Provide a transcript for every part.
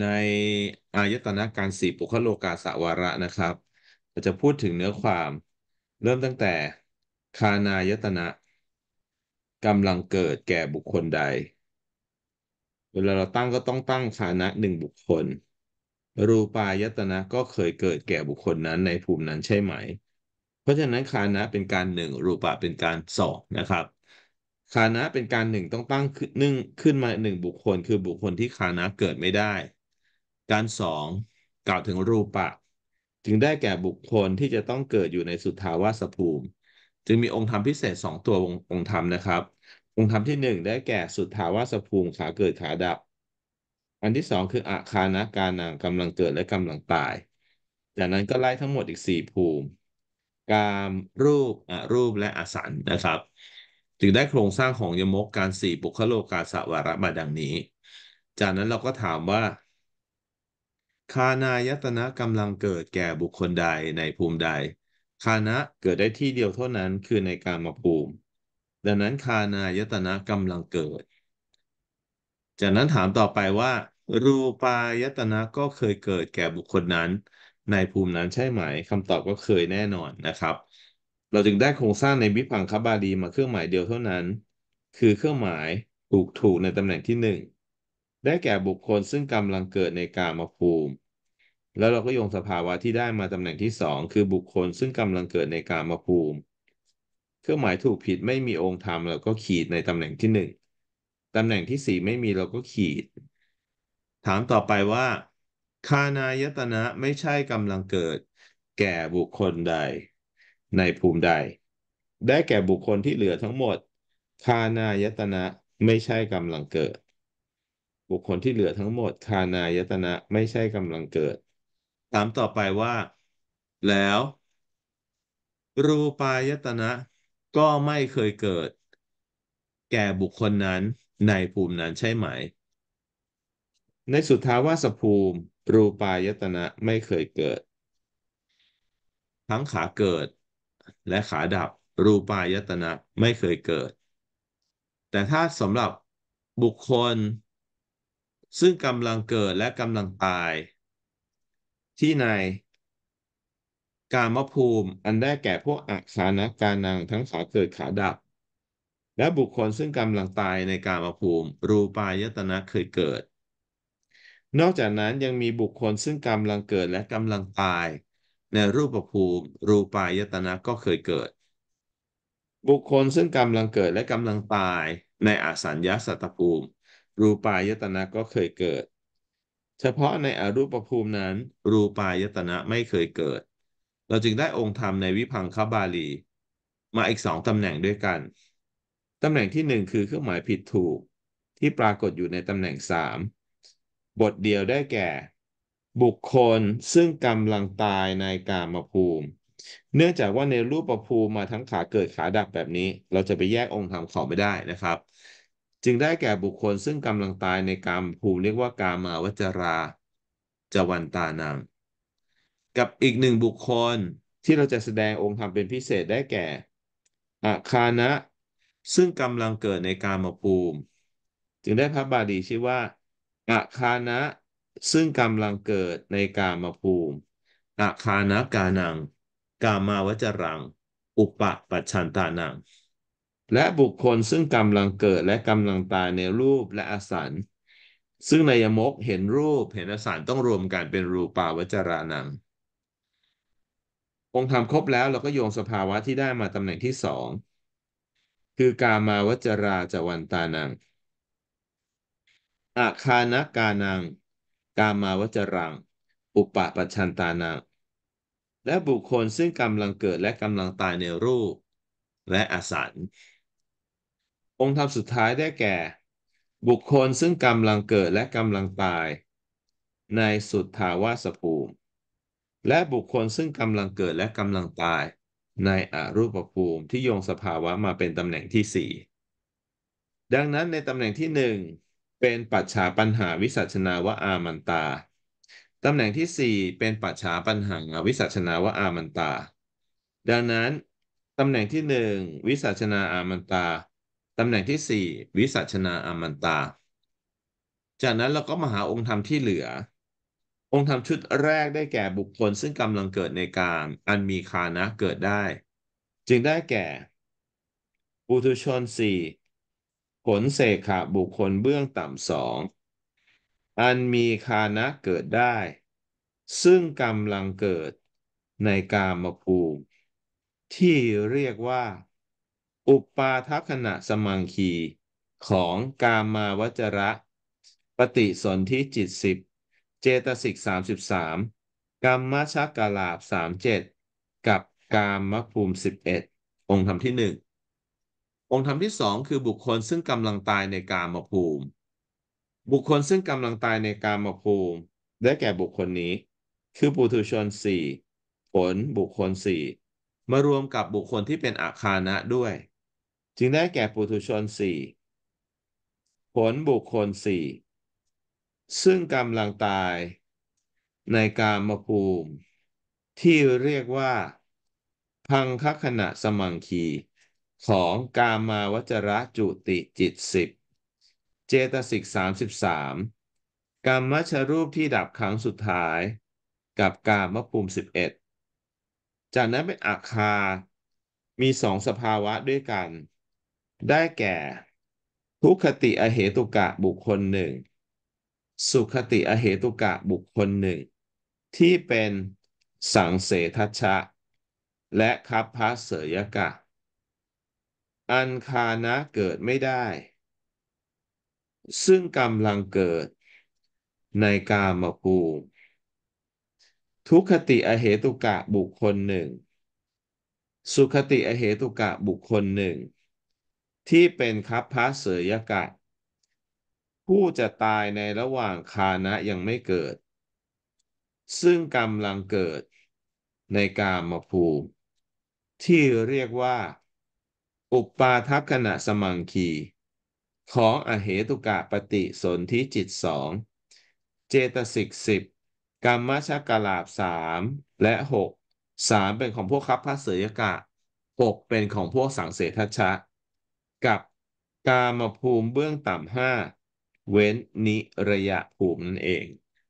ในอายตนะการสีปุคโลกาสวาระนะครับเราจะพูดถึงเนื้อความเริ่มตั้งแต่คานายตนะกำลังเกิดแก่บุคคลใดเวลาเราตั้งก็ต้องตั้งคานะหนึ่งบุคคลรูปายตนะก็เคยเกิดแก่บุคคลนั้นในภูมินั้นใช่ไหม เพราะฉะนั้นคานะเป็นการหนึ่งรูปะเป็นการสองนะครับคานะเป็นการหนึ่งต้องตั้งขึ้นนึ่งขึ้นมาหนึ่งบุคคลคือบุคคลที่คานะเกิดไม่ได้การสองกล่าวถึงรูปะ จึงได้แก่บุคคลที่จะต้องเกิดอยู่ในสุทธาวาสภูมิ จึงมีองค์ธรรมพิเศษสองตัวองค์ธรรมนะครับ องค์ธรรมที่หนึ่งได้แก่สุทธาวาสภูมิขาเกิดขาดับ อันที่สองคืออาคานะการนังกำลังเกิดและกำลังตาย จากนั้นก็ไล่ทั้งหมดอีกสี่ภูมิ กาม รูปอรูปและอสันนะครับ จึงได้โครงสร้างของยมกการสี่บุคโลกาสวาระมาดังนี้จากนั้นเราก็ถามว่าคานายตนะกำลังเกิดแก่บุคคลใดในภูมิใดคานะเกิดได้ที่เดียวเท่านั้นคือในการมาภูมิ ดังนั้นคานายตนะกำลังเกิด จากนั้นถามต่อไปว่า รูปายตนะก็เคยเกิด แก่บุคคลนั้น ในภูมินั้นใช่ไหมคำตอบก็เคยแน่นอนนะครับ เราจึงได้โครงสร้างในวิพังคบาลีมาเครื่องหมายเดียวเท่านั้น คือเครื่องหมายถูกถูกในตำแหน่งที่หนึ่งได้แก่บุคคลซึ่งกำลังเกิดในกามภูมิแล้วเราก็โยงสภาวะที่ได้มาตำแหน่งที่สองคือบุคคลซึ่งกำลังเกิดในกามภูมิ เครื่องหมายถูกผิดไม่มีองค์ธรรมเราก็ขีดในตำแหน่งที่หนึ่งตำแหน่งที่สี่ไม่มีเราก็ขีด ถามต่อไปว่าคานายตนะไม่ใช่กำลังเกิด แก่บุคคลใด ในภูมิใด ได้แก่บุคคลที่เหลือทั้งหมดคานายตนะไม่ใช่กำลังเกิด บุคคลที่เหลือทั้งหมดคานายตนะไม่ใช่กำลังเกิดถามต่อไปว่าแล้ว รูปายตนะก็ไม่เคยเกิด แก่บุคคลนั้นในภูมินั้นใช่ไหม ในสุท้าวาสภูมิรูปายตนะไม่เคยเกิด ทั้งขาเกิดและขาดับรูปายตนะไม่เคยเกิด แต่ถ้าสำหรับบุคคลซึ่งกำลังเกิดและกำลังตายที่ในกามภูมิอันได้แก่พวกอักษานการนางทั้งขาเกิดขาดับ และบุคคลซึ่งกำลังตายในกามภูมิ รูปายตนะเคยเกิด นอกจากนั้นยังมีบุคคลซึ่งกำลังเกิดและกำลังตาย ในรูปภูมิรูปายตนะก็เคยเกิด บุคคลซึ่งกำลังเกิดและกำลังตายในอสัญญาสัตตภูมิ รูปายตนะก็เคยเกิดเฉพาะในอรูปภูมินั้นรูปายตนะไม่เคยเกิด เราจึงได้องค์ธรรมในวิพังคบาลี มาอีกสองตำแหน่งด้วยกัน ตำแหน่งที่หนึ่งคือเครื่องหมายผิดถูก ที่ปรากฏอยู่ในตำแหน่งสามบทเดียวได้แก่ บุคคลซึ่งกำลังตายในกามภูมิ เนื่องจากว่าในรูปภูมิมาทั้งขาเกิดขาดับแบบนี้ เราจะไปแยกองค์ธรรมขอไม่ได้นะครับจึงได้แก่บุคคลซึ่งกำลังตายในกามภูมิเรียกว่ากามาวจราจวันตานามกับอีกหนึ่งบุคคลที่เราจะแสดงองค์ธรรมเป็นพิเศษได้แก่อาคานะซึ่งกำลังเกิดในกามภูมิ จึงได้พระบาลีชื่อว่าอาคานะซึ่งกำลังเกิดในกามภูมิอาคานะกานัง กามาวจรัง อุปปัชชันตานังและบุคคลซึ่งกำลังเกิดและกำลังตายในรูปและอสันซึ่งในยมกเห็นรูปเห็นอสันต้องรวมกันเป็นรูปาวจารานัง องค์ธรรมครบแล้วเราก็โยงสภาวะที่ได้มาตำแหน่งที่สองคือกามาวจราจวันตานัง อาคานกานัง กามาวจรัง อุปปชันตานัง และบุคคลซึ่งกำลังเกิดและกำลังตายในรูป และอสันองค์ธรรมสุดท้ายได้แก่ บุคคลซึ่งกำลังเกิดและกำลังตาย ในสุทธาวาสภูมิ และบุคคลซึ่งกำลังเกิดและกำลังตาย ในอรูปภูมิที่โยงสภาวะมาเป็นตำแหน่งที่ 4 ดังนั้นในตำแหน่งที่ 1 เป็นปัจฉาปัญหาวิสัชนาวะอามันตาตำแหน่งที่ 4 เป็นปัจฉาปัญหาวิสัชนาวะอามันตา ดังนั้นตำแหน่งที่ 1 วิสัชนาอามันตาตำแหน่งที่ 4 วิสัชนาอมันตา จากนั้นเราก็มาหาองค์ธรรมที่เหลือ องค์ธรรมชุดแรกได้แก่บุคคล ซึ่งกำลังเกิดในการอันมีคานะเกิดได้ จึงได้แก่ปุถุชนสี่ผลเสขะบุคคลเบื้องต่ำสองอันมีคานะเกิดได้ ซึ่งกำลังเกิดในกามภูมิที่เรียกว่าอุปาทัคณะสมังคี ของกามาวจระ ปฏิสนธิจิตสิบเจตสิกสามสิบสามกรรมชักกลาบสามเจ็ดกับกามภูมิสิบเอ็ดองค์ธรรมที่หนึ่งองค์ธรรมที่สองคือบุคคลซึ่งกำลังตายในกามภูมิ บุคคลซึ่งกำลังตายในกามภูมิ ได้แก่บุคคลนี้ คือปุถุชนสี่ผลบุคคลสี่มารวมกับบุคคลที่เป็นอาคานะด้วยจึงได้แก่ปุถุชนสี่ผลบุคคลสี่ซึ่งกำลังตายในกามภูมิ ที่เรียกว่า พังคขณะสมังคี ของกามาวจระจุติจิตสิบเจตสิกสามสิบสามกามชรูปที่ดับครั้งสุดท้าย กับกามภูมิสิบเอ็ดจากนั้นเป็นอาคามีสองสภาวะด้วยกันได้แก่ ทุคติอเหตุกะบุคคลหนึ่ง สุขติอเหตุกะบุคคลหนึ่ง ที่เป็นสังเสทัชะและคับพระเสยกะ อันคานะเกิดไม่ได้ ซึ่งกำลังเกิด ในกามภูมิทุคติอเหตุกะบุคคลหนึ่ง สุขติอเหตุกะบุคคลหนึ่งที่เป็นคับพระเสยกะ ผู้จะตายในระหว่างคานะยังไม่เกิด ซึ่งกำลังเกิด ในกามภูมิ ที่เรียกว่า อุปาทักขณะสมังคี ของอเหตุกะปฏิสนธิจิตสองเจตสิกสิบกรรมชกลาบสามและหกสามเป็นของพวกคับพระเสยกะหกเป็นของพวกสังเสทชะกับกามภูมิเบื้องต่ำห้าเว้นนิระยะภูมินั่นเอง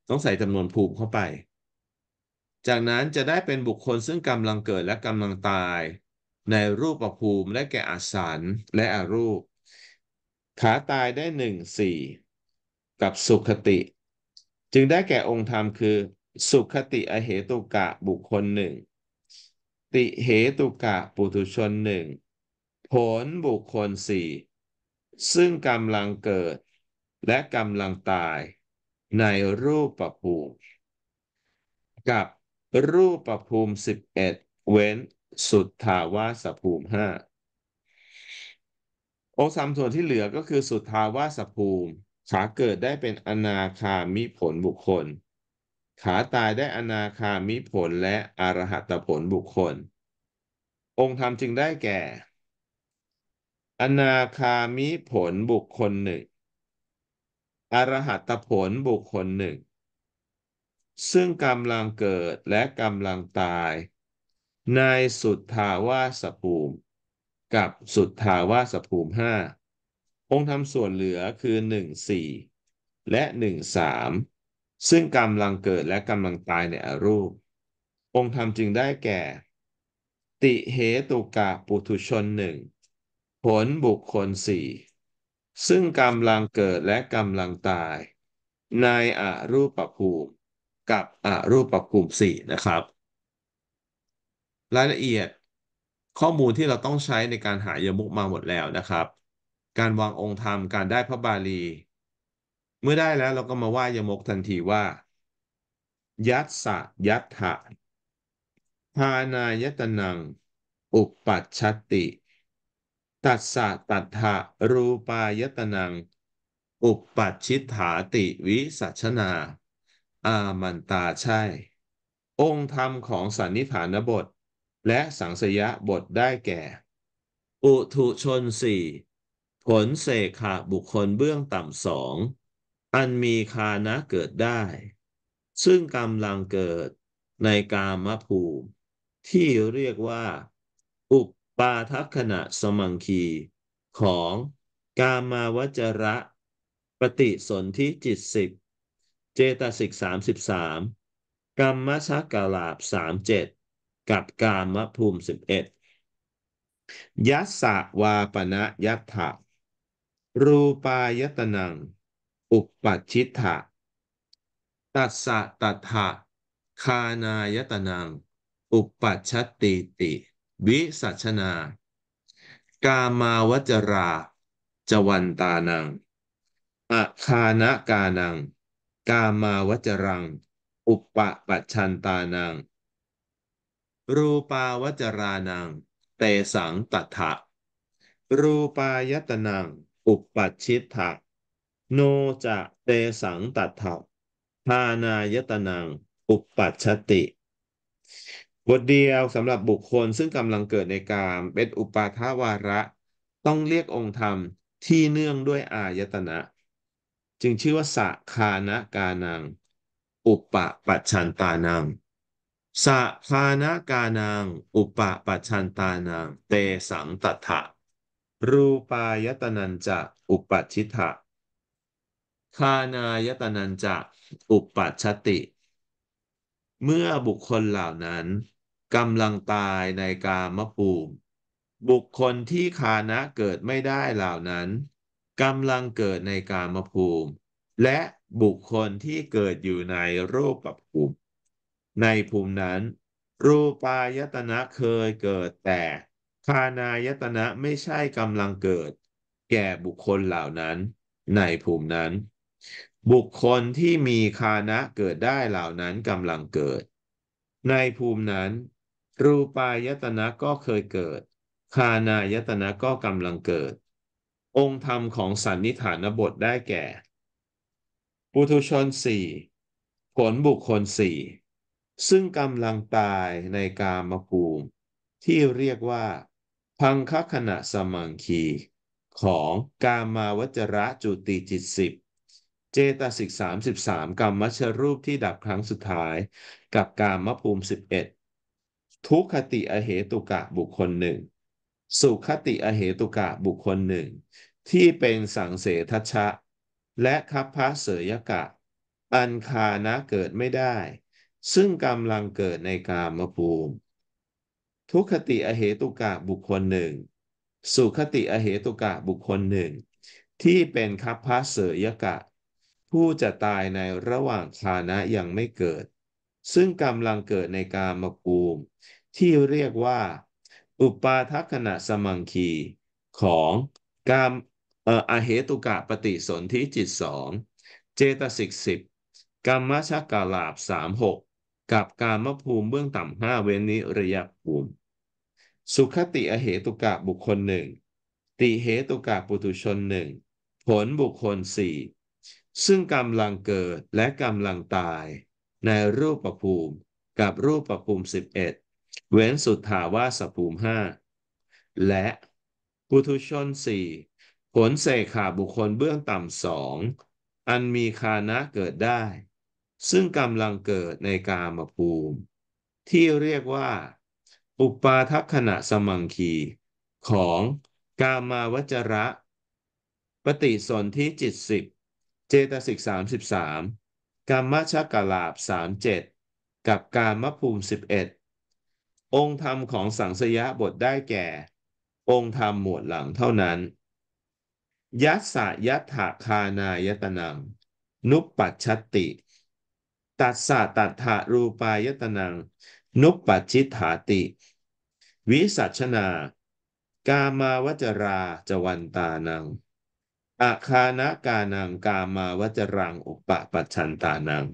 ต้องใส่จำนวนภูมิเข้าไป จากนั้นจะได้เป็นบุคคลซึ่งกำลังเกิดและกำลังตาย ในรูปภูมิและแก่อาสารและอารูปขาตายได้หนึ่งสี่กับสุขติ จึงได้แก่องค์ธรรมคือ สุขติอเหตุกะบุคคลหนึ่งติเหตุกะ ปุถุชนหนึ่งผลบุคคลสี่ซึ่งกำลังเกิดและกำลังตาย ในรูปประภูมิกับรูปประภูมิสิบเอ็ดเว้น สุดทาวาสภูมิห้าองค์สามส่วนที่เหลือก็คือสุดทาวาสภูมิขาเกิดได้เป็นอนาคามิผลบุคคล ขาตายได้อนาคามิผลและอรหัตผลบุคคล องค์ธรรมจึงได้แก่อนาคามิผลบุคคลหนึ่ง อรหัตผลบุคคลหนึ่ง ซึ่งกำลังเกิดและกำลังตาย ในสุทธาวาสภูมิ กับสุทธาวาสภูมิห้าองค์ธรรมส่วนเหลือคือหนึ่งสี่และหนึ่งสามซึ่งกำลังเกิดและกำลังตายในอรูป องค์ธรรมจึงได้แก่ ติเหตุกะปุถุชนหนึ่งผลบุคคลสี่ซึ่งกำลังเกิดและกำลังตาย ในอรูปภูมิ กับอรูปภูมิสี่นะครับ รายละเอียด ข้อมูลที่เราต้องใช้ในการหายมุกมาหมดแล้วนะครับ การวางองค์ธรรม การได้พระบาลี เมื่อได้แล้วเราก็มาว่ายมุกทันทีว่า ยัตสะยัตถะภานายตนัง อุปปัชชติตัสสะตัทธะรูปายตนัง อุปปัชชิฐาติวิสัชนา อามันตาใช่ องค์ธรรมของสันนิฐานบทและสังสยะบทได้แก่ อุทุชนสี่ ผลเสขาบุคคลเบื้องต่ำสอง อันมีคานะเกิดได้ ซึ่งกำลังเกิดในกามภูมิ ที่เรียกว่า อุปปาทักขณะสมังคีของกามาวจระ ปฏิสนธิจิตสิบเจตสิกสามสิบสามกรรมชักกลาบสามเจ็ดกับกามภูมิสิบเอ็ดยัสสะวาปณะยัตถะรูปายตนัง อุปปัชิตะตัสสะตัทะคานายตนัง อุปปัชติติวิสัชนา กามาวจรา จวันตานังอะคานะกานัง กามาวจรัง อุปปะปัชันตานังรูปาวจรานัง เตสังตัถะรูปายตนัง อุปปัชิตถะโนจะเตสังตัถะทานายตนัง อุปปัชติบทเดียวสำหรับบุคคลซึ่งกำลังเกิดในกามเป็นอุปาทวาระ ต้องเรียกองค์ธรรมที่เนื่องด้วยอายตนะจึงชื่อว่าสะคานะกานัง อุปปัชชันตานังสะคานะกานังอุปปัชชันตานังเตสังตถะรูปายตนันจะอุปัชิตะคานายตนันจะอุปัชชติ เมื่อบุคคลเหล่านั้นกำลังตายในกามภูมิ บุคคลที่คานะเกิดไม่ได้เหล่านั้นกำลังเกิดในกามภูมิ และบุคคลที่เกิดอยู่ในรูปภูมิ ในภูมินั้น รูปายตนะเคยเกิดแต่คานายตนะไม่ใช่กำลังเกิด แก่บุคคลเหล่านั้น ในภูมินั้น บุคคลที่มีคานะเกิดได้เหล่านั้นกำลังเกิด ในภูมินั้นรูปายตนะก็เคยเกิด คานายตนะก็กำลังเกิด องค์ธรรมของสันนิฐานบทได้แก่ ปุถุชนสี่ผลบุคคลสี่ซึ่งกำลังตายในกามภูมิ ที่เรียกว่า พังคขณะสมังคีของกามาวจระจุติจิตสิบ เจตสิกสามสิบสามกรรมมชรูปที่ดับครั้งสุดท้ายกับกามภูมิสิบเอ็ดทุกขติอเหตุกะบุคคลหนึ่ง สุขติอเหตุกะบุคคลหนึ่ง ที่เป็นสังเสทัชะและคัพพะเสยกะอันคานะเกิดไม่ได้ ซึ่งกำลังเกิดในกามภูมิ ทุกขติอเหตุกะบุคคลหนึ่ง สุขติอเหตุกะบุคคลหนึ่ง ที่เป็นคัพพะเสยกะ ผู้จะตายในระหว่างคานะยังไม่เกิดซึ่งกำลังเกิดในกามภูมิที่เรียกว่า อุปาทัคณะสมังคี ของกามเอ่ออเหตุกะปฏิสนธิจิตสอง เจตสิกสิบกรรมชกาลาบสามหกกับการมภูมิเบื้องต่ำห้าเว้นนิระยะภูมิ สุขติอเหตุกะบุคคลหนึ่งติเหตุกะปุถุชนหนึ่งผลบุคคลสี่ซึ่งกำลังเกิดและกำลังตายในรูปประภูมิกับรูปประภูมิ 11 เว้นสุดถาวาสภูมิ 5 และปุถุชน 4 ผลเสขาบุคคลเบื้องต่ำสองอันมีคานะเกิดได้ ซึ่งกำลังเกิดในกามภูมิ ที่เรียกว่า อุปาทัขณะสมังคี ของกามาวจระปฏิสนธิจิตสิบเจตสิกสามสิบสามกรรมชักลาบสามเจ็ดกับกามภูมิสิบเอ็ดองค์ธรรมของสังสยะบทได้แก่ องค์ธรรมหมวดหลังเท่านั้น ยัสสะยัตถคานายตนัง นุปปัชชติ ตัสสะตัทธารูปายตนัง นุปปัชชิตาติ วิสัชนา กามาวจราจวันตานังอาคานะกานังกามาวจรังอุปปัชชันตานัง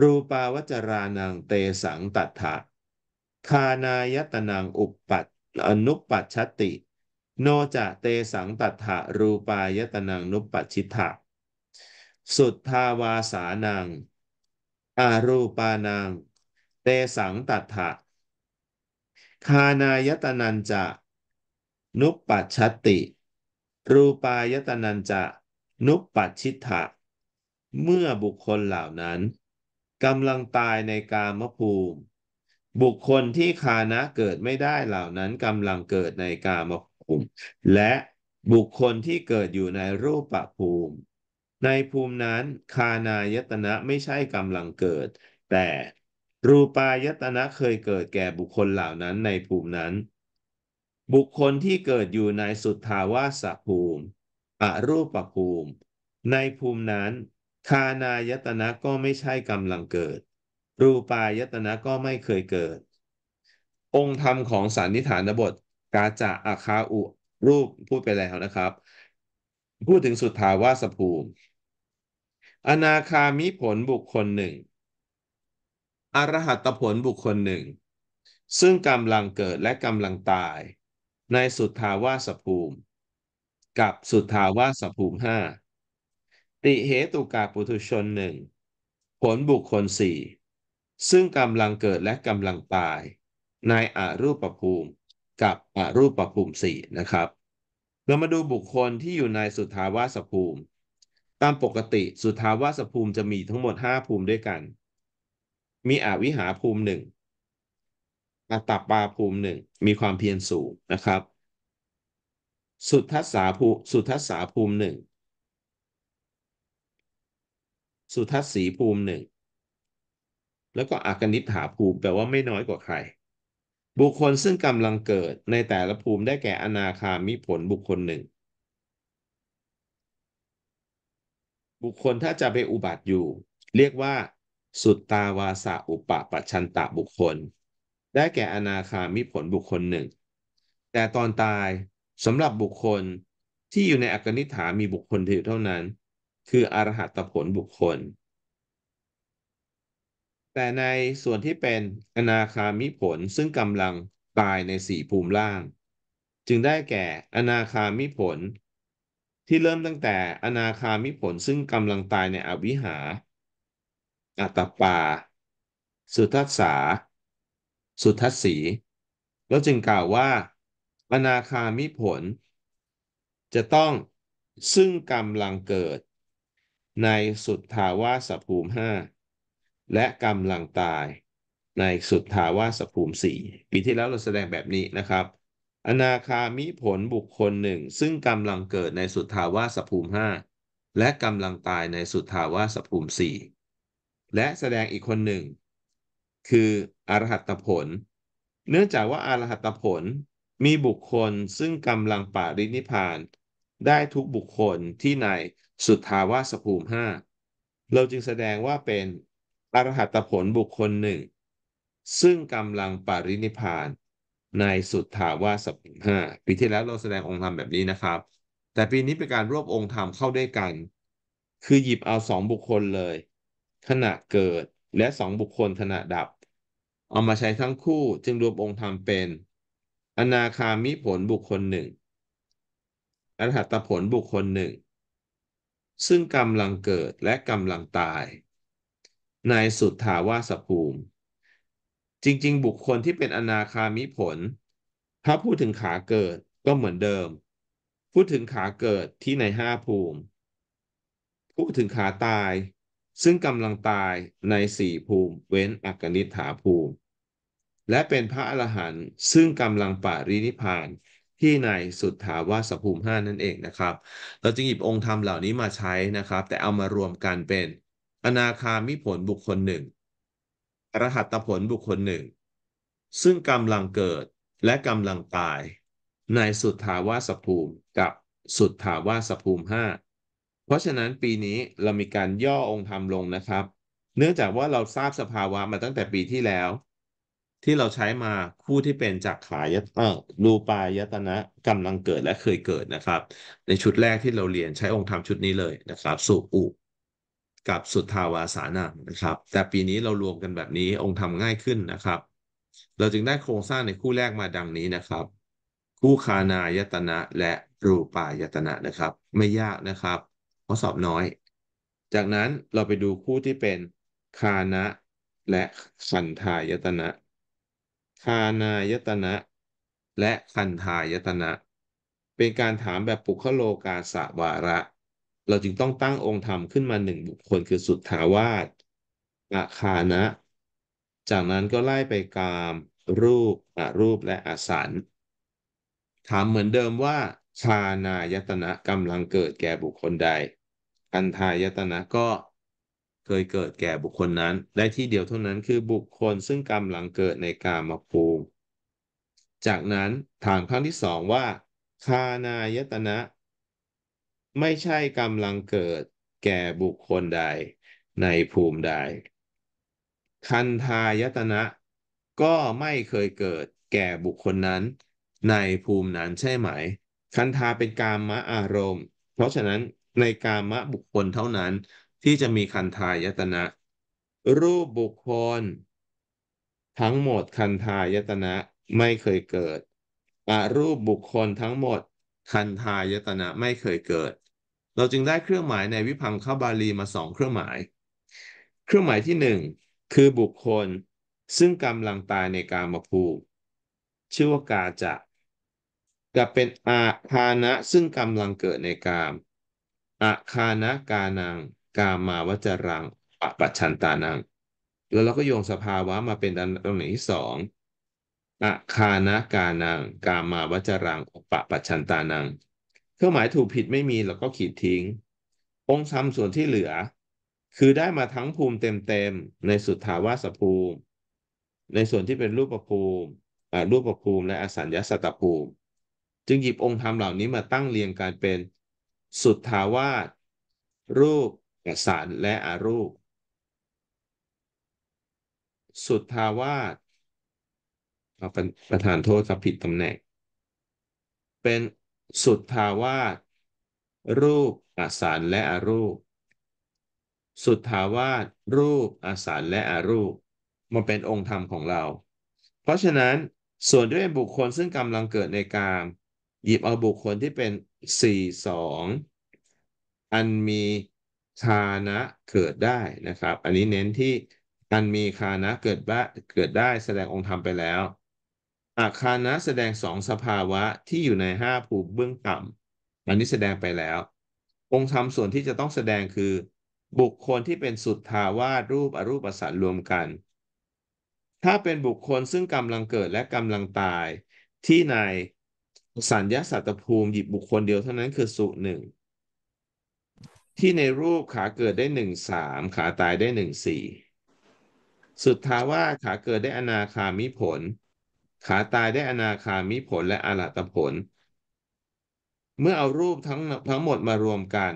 รูปาวจรานังเตสังตัฏฐะคานายตนังอุปปัตอนุปัชชติ โนจะเตสังตัฏฐะรูปายตนังนุปัชชิตะสุทธาวาสานังอารูปานัง เตสังตัฏฐะคานายตนันจะนุปปัชชติรูปายตนันจะนุปปัชิตะเมื่อบุคคลเหล่านั้นกำลังตายในกามภูมิ บุคคลที่คานะเกิดไม่ได้เหล่านั้นกำลังเกิดในกามภูมิ และบุคคลที่เกิดอยู่ในรูปภูมิ ในภูมินั้นคานายตนะไม่ใช่กำลังเกิด แต่รูปายตนะเคยเกิดแก่บุคคลเหล่านั้นในภูมินั้นบุคคลที่เกิดอยู่ในสุทธาวาสภูมิ อรูปภูมิ ในภูมินั้นคานายตนะก็ไม่ใช่กำลังเกิด รูปายตนะก็ไม่เคยเกิด องค์ธรรมของสันนิฐานบทกาจะอาคาอุรูปพูดไปแล้วนะครับ พูดถึงสุทธาวาสภูมิ อนาคามิผลบุคคลหนึ่งอรหัตผลบุคคลหนึ่ง ซึ่งกำลังเกิดและกำลังตายในสุทธาวาสภูมิ กับสุทธาวาสภูมิห้าติเหตุกาปุถุชนหนึ่งผลบุคคลสี่ซึ่งกำลังเกิดและกำลังตาย ในอรูปภูมิ กับอรูปภูมิสี่นะครับเรามาดูบุคคลที่อยู่ในสุทธาวาสภูมิ ตามปกติสุทธาวาสภูมิจะมีทั้งหมดห้าภูมิด้วยกัน มีอวิหาภูมิหนึ่งอัตตปาภูมิหนึ่งมีความเพียรสูงนะครับ สุทัสสาภูสุทัสสาภูมิหนึ่งสุทัศสีภูมิหนึ่งแล้วก็อากนิฐาภูมิแปลว่าไม่น้อยกว่าใคร บุคคลซึ่งกำลังเกิดในแต่ละภูมิได้แก่อนาคามิผลบุคคลหนึ่งบุคคลถ้าจะไปอุบัติอยู่ เรียกว่าสุตตาวาสะอุปปัชันตะบุคคลได้แก่อนาคามิผลบุคคลหนึ่ง แต่ตอนตายสำหรับบุคคลที่อยู่ในอักนิฐามีบุคคลเดียวเท่านั้น คืออรหัตผลบุคคล แต่ในส่วนที่เป็นอนาคามิผลซึ่งกำลังตายในสี่ภูมิล่าง จึงได้แก่อนาคามิผล ที่เริ่มตั้งแต่อนาคามิผลซึ่งกำลังตายในอวิหาอัตปา สุทัสสาสุทัศสี แล้วจึงกล่าวว่าอนาคามิผล จะต้องซึ่งกำลังเกิด ในสุทธาวาสภูมิห้าและกำลังตาย ในสุทธาวาสภูมิสี่ปีที่แล้วเราแสดงแบบนี้นะครับ อนาคามิผลบุคคลหนึ่ง ซึ่งกำลังเกิดในสุทธาวาสภูมิห้าและกำลังตายในสุทธาวาสภูมิสี่และแสดงอีกคนหนึ่งคืออรหัตผล เนื่องจากว่าอารหัตผลมีบุคคลซึ่งกำลังปารินิพาน ได้ทุกบุคคลที่ในสุทธาวาสภูมิห้าเราจึงแสดงว่าเป็นอรหัตผลบุคคลหนึ่ง ซึ่งกำลังปารินิพาน ในสุทธาวาสภูมิห้าปีที่แล้วเราแสดงองค์ธรรมแบบนี้นะครับ แต่ปีนี้เป็นการรวบองค์ธรรมเข้าด้วยกัน คือหยิบเอาสองบุคคลเลยขณะเกิดและสองบุคคลถนะดับ เอามาใช้ทั้งคู่จึงรวมองค์ธรรมเป็น อนาคามิผลบุคคลหนึ่งอรหัตผลบุคคลหนึ่งซึ่งกำลังเกิดและกำลังตาย ในสุดถาวาสภูมิ จริงๆ บุคคลที่เป็นอนาคามิผล ถ้าพูดถึงขาเกิดก็เหมือนเดิม พูดถึงขาเกิดที่ในห้าภูมิ พูดถึงขาตายซึ่งกำลังตายในสี่ภูมิ เว้นอักนิฐาภูมิ และเป็นพระอรหันต์ซึ่งกำลังปารินิพาน ที่ในสุดถาวาสภูมิ 5 นั่นเองนะครับ เราจึงหยิบองค์ธรรมเหล่านี้มาใช้นะครับ แต่เอามารวมกันเป็น อนาคามิผลบุคคลหนึ่งอรหัตผลบุคคลหนึ่ง ซึ่งกำลังเกิดและกำลังตาย ในสุดถาวาสภูมิกับสุดถาวาสภูมิ 5เพราะฉะนั้นปีนี้เรามีการย่อองค์ธรรมลงนะครับ เนื่องจากว่าเราทราบสภาวะมาตั้งแต่ปีที่แล้ว ที่เราใช้มาคู่ที่เป็นจากขายเอ่อรูปายตนะกำลังเกิดและเคยเกิดนะครับ ในชุดแรกที่เราเรียนใช้องค์ธรรมชุดนี้เลยนะครับสุอุ กับสุทธาวาสานะนะครับ แต่ปีนี้เรารวมกันแบบนี้องค์ธรรมง่ายขึ้นนะครับ เราจึงได้โครงสร้างในคู่แรกมาดังนี้นะครับ คู่คานายตนะและรูปายตนะนะครับ ไม่ยากนะครับข้อสอบน้อย จากนั้นเราไปดูคู่ที่เป็นคานะและคันธายตนะ คานายตนะและคันธายตนะ เป็นการถามแบบปุคโลกาสวาระ เราจึงต้องตั้งองค์ธรรมขึ้นมาหนึ่งบุคคลคือสุทธาวาสอาคานะ จากนั้นก็ไล่ไปกามรูปอรูปและอสันถามเหมือนเดิมว่า ชานายตนะกำลังเกิดแก่บุคคลใดกันทายตนะก็เคยเกิดแก่บุคคลนั้น ได้ที่เดียวเท่านั้นคือบุคคลซึ่งกรรมหลังเกิดในกามภูมิ จากนั้นถามครั้งที่สองว่าคานายตนะ ไม่ใช่กรรมหลังเกิดแก่บุคคลใดในภูมิใด คันทายตนะก็ไม่เคยเกิดแก่บุคคลนั้น ในภูมินั้นใช่ไหม คันทาเป็นกามะอารมณ์ เพราะฉะนั้นในกามะบุคคลเท่านั้นที่จะมีคันทายตนะรูปบุคคลทั้งหมดคันทายตนะไม่เคยเกิดอรูปบุคคลทั้งหมดคันทายตนะไม่เคยเกิด เราจึงได้เครื่องหมายในวิพังคบาลีมาสองเครื่องหมาย เครื่องหมายที่หนึ่ง คือบุคคลซึ่งกำลังตายในกามภูมิชื่อว่ากาจะกับเป็นอาภานะซึ่งกำลังเกิดในกามอะคานะกานัง กามาวจรังปะปัชันตานังแล้วเราก็โยงสภาวะมาเป็นตำแหน่งที่สองอะคานะกานัง กามาวจรังปะปัชันตานัง เครื่องหมายถูกผิดไม่มีเราก็ขีดทิ้ง องค์ธรรมส่วนที่เหลือ คือได้มาทั้งภูมิเต็มๆในสุทธาวาสภูมิในส่วนที่เป็นรูปภูมิรูปภูมิและอสัญญาสัตตภูมิจึงหยิบองค์ธรรมเหล่านี้มาตั้งเรียงกันเป็นสุทธาวาส รูปกสารและอารูป สุทธาวาสเอาปประธานโทษครับผิดตำแหน่ง เป็นสุทธาวาส รูปอสารและอารูป สุทธาวาส รูปอสารและอารูปมันเป็นองค์ธรรมของเรา เพราะฉะนั้นส่วนด้วยบุคคลซึ่งกำลังเกิดในกามหยิบเอาบุคคลที่เป็นสี่สองอันมีคานะเกิดได้นะครับ อันนี้เน้นที่อันมีคานะเกิดบ้าเกิดได้แสดงองค์ธรรมไปแล้ว อาคานะแสดงสองสภาวะที่อยู่ในห้าภูมิเบื้องต่ำอันนี้แสดงไปแล้ว องค์ธรรมส่วนที่จะต้องแสดงคือ บุคคลที่เป็นสุดทาวาสรูปอรูปประสานรวมกัน ถ้าเป็นบุคคลซึ่งกำลังเกิดและกำลังตายที่ในสัญญาสัตตภูมิ หยิบบุคคลเดียวเท่านั้นคือ สุหนึ่งที่ในรูปขาเกิดได้หนึ่งสามขาตายได้หนึ่งสี่สุดท้าว่าขาเกิดได้อนาคามิผล ขาตายได้อนาคามิผลและอรหัตผล เมื่อเอารูปทั้งทั้งหมดมารวมกัน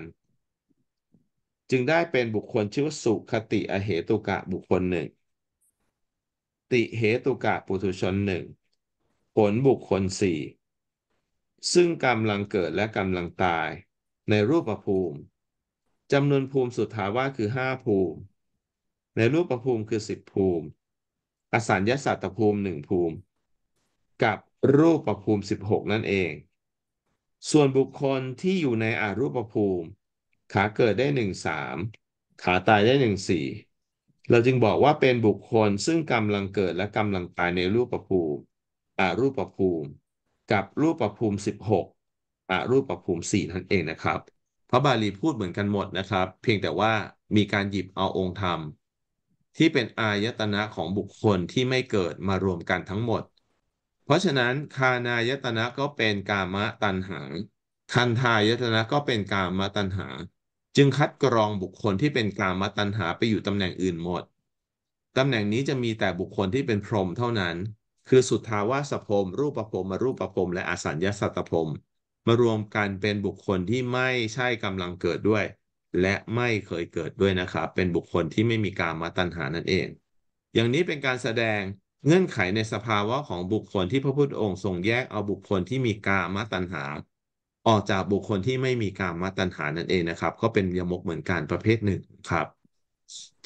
จึงได้เป็นบุคคลชื่อว่าสุขติอเหตุกะบุคคลหนึ่งติ เหตุกะปุถุชนหนึ่งผลบุคคลสี่ซึ่งกำลังเกิดและกำลังตายในรูปภูมิจำนวนภูมิสุดท้าว่าคือห้าภูมิ ในรูปภูมิคือสิบภูมิ อสัญญาสัตตภูมิหนึ่งภูมิ กับรูปภูมิสิบหกนั่นเอง ส่วนบุคคลที่อยู่ในอารูปภูมิ ขาเกิดได้หนึ่งสามขาตายได้หนึ่งสี่เราจึงบอกว่าเป็นบุคคลซึ่งกำลังเกิดและกำลังตายในรูปภูมิอารูปภูมิกับรูปประภูมิ 16อะรูปประภูมิ4นั่นเองนะครับพระบาลีพูดเหมือนกันหมดนะครับ เพียงแต่ว่ามีการหยิบเอาองค์ธรรมที่เป็นอายตนะของบุคคลที่ไม่เกิดมารวมกันทั้งหมด เพราะฉะนั้นคานายตนะก็เป็นกามะตันหาคันทายตนะก็เป็นกามตันหา จึงคัดกรองบุคคลที่เป็นกามตันหาไปอยู่ตำแหน่งอื่นหมดตำแหน่งนี้จะมีแต่บุคคลที่เป็นพรหมเท่านั้นคือสุทธาวาสพรมรูปประพรมมารูปประพรมและอสัญญาสัตพรมมารวมกันเป็นบุคคลที่ไม่ใช่กำลังเกิดด้วย และไม่เคยเกิดด้วยนะครับเป็นบุคคลที่ไม่มีการมาตัณหานั่นเอง อย่างนี้เป็นการแสดงเงื่อนไขในสภาวะของบุคคลที่พระพุทธองค์ทรงแยกเอาบุคคลที่มีกามตัณหาออกจากบุคคลที่ไม่มีกามตัณหานั่นเองนะครับ ก็เป็นยมกเหมือนกันประเภทหนึ่งครับ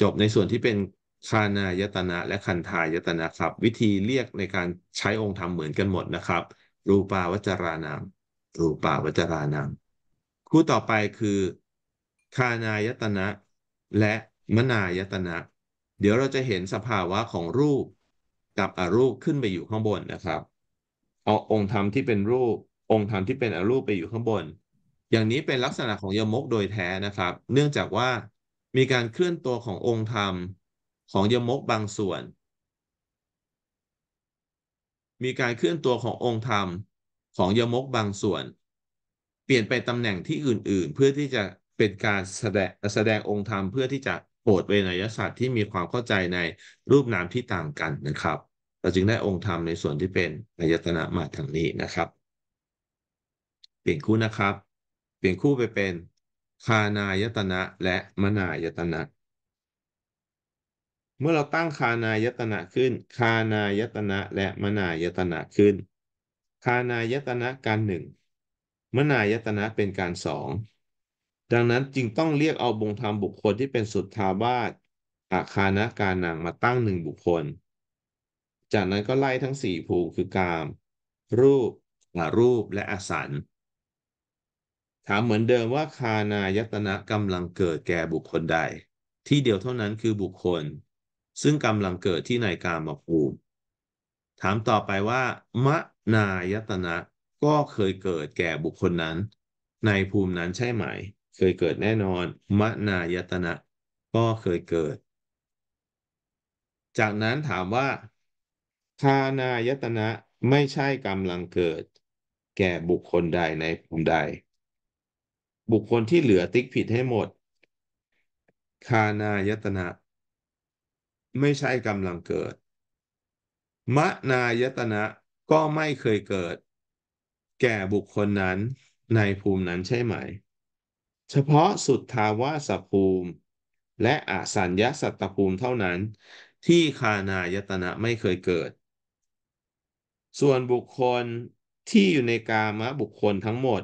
จบในส่วนที่เป็นคานายตนะและคันทายตนะครับ วิธีเรียกในการใช้องค์ธรรมเหมือนกันหมดนะครับ รูปาวัจารานามรูปาวัจารานามคู่ต่อไปคือคานายตนะและมนายตนะ เดี๋ยวเราจะเห็นสภาวะของรูป กับอรูปขึ้นไปอยู่ข้างบนนะครับเอาองค์ธรรมที่เป็นรูปองค์ธรรมที่เป็นอรูปไปอยู่ข้างบน อย่างนี้เป็นลักษณะของยมกโดยแท้นะครับ เนื่องจากว่ามีการเคลื่อนตัวขององค์ธรรมของยมกบางส่วน มีการเคลื่อนตัวขององค์ธรรมของยมกบางส่วน เปลี่ยนไปตำแหน่งที่อื่น ๆ เพื่อที่จะเป็นการแสดงแสดงองค์ธรรมเพื่อที่จะโปรดเวนยศาสตร์ที่มีความเข้าใจในรูปนามที่ต่างกันนะครับเราจึงได้องค์ธรรมในส่วนที่เป็นอายตนะมาทางนี้นะครับ เปลี่ยนคู่นะครับ เปลี่ยนคู่ไปเป็นคานายตนะและมนายตนะเมื่อเราตั้งคานายตนะขึ้น คานายตนะและมนายตนะขึ้น คานายตนะการหนึ่ง มนายตนะเป็นการสอง ดังนั้นจึงต้องเรียกเอาบงธรรมบุคคลที่เป็นสุทธาบาสอาคานะการนังมาตั้งหนึ่งบุคคล จากนั้นก็ไล่ทั้งสี่ภูคือกาม รูปอารูปและอสันถามเหมือนเดิมว่าคานายตนะกำลังเกิดแก่บุคคลใด ที่เดียวเท่านั้นคือบุคคลซึ่งกำลังเกิดที่ในกามภูมิ ถามต่อไปว่า มะนายตนะก็เคยเกิด แก่บุคคลนั้น ในภูมินั้นใช่ไหมเคยเกิดแน่นอนมะนายตนะก็เคยเกิด จากนั้นถามว่าคานายตนะไม่ใช่กำลังเกิด แก่บุคคลใดในภูมิใด บุคคลที่เหลือติ๊กผิดให้หมด คานายตนะไม่ใช่กำลังเกิดมนายตนะก็ไม่เคยเกิด แก่บุคคลนั้นในภูมินั้นใช่ไหม เฉพาะสุทธาวาสภูมิ และอสัญญาสัตตภูมิเท่านั้น ที่คานายตนะไม่เคยเกิด ส่วนบุคคลที่อยู่ในกามะบุคคลทั้งหมด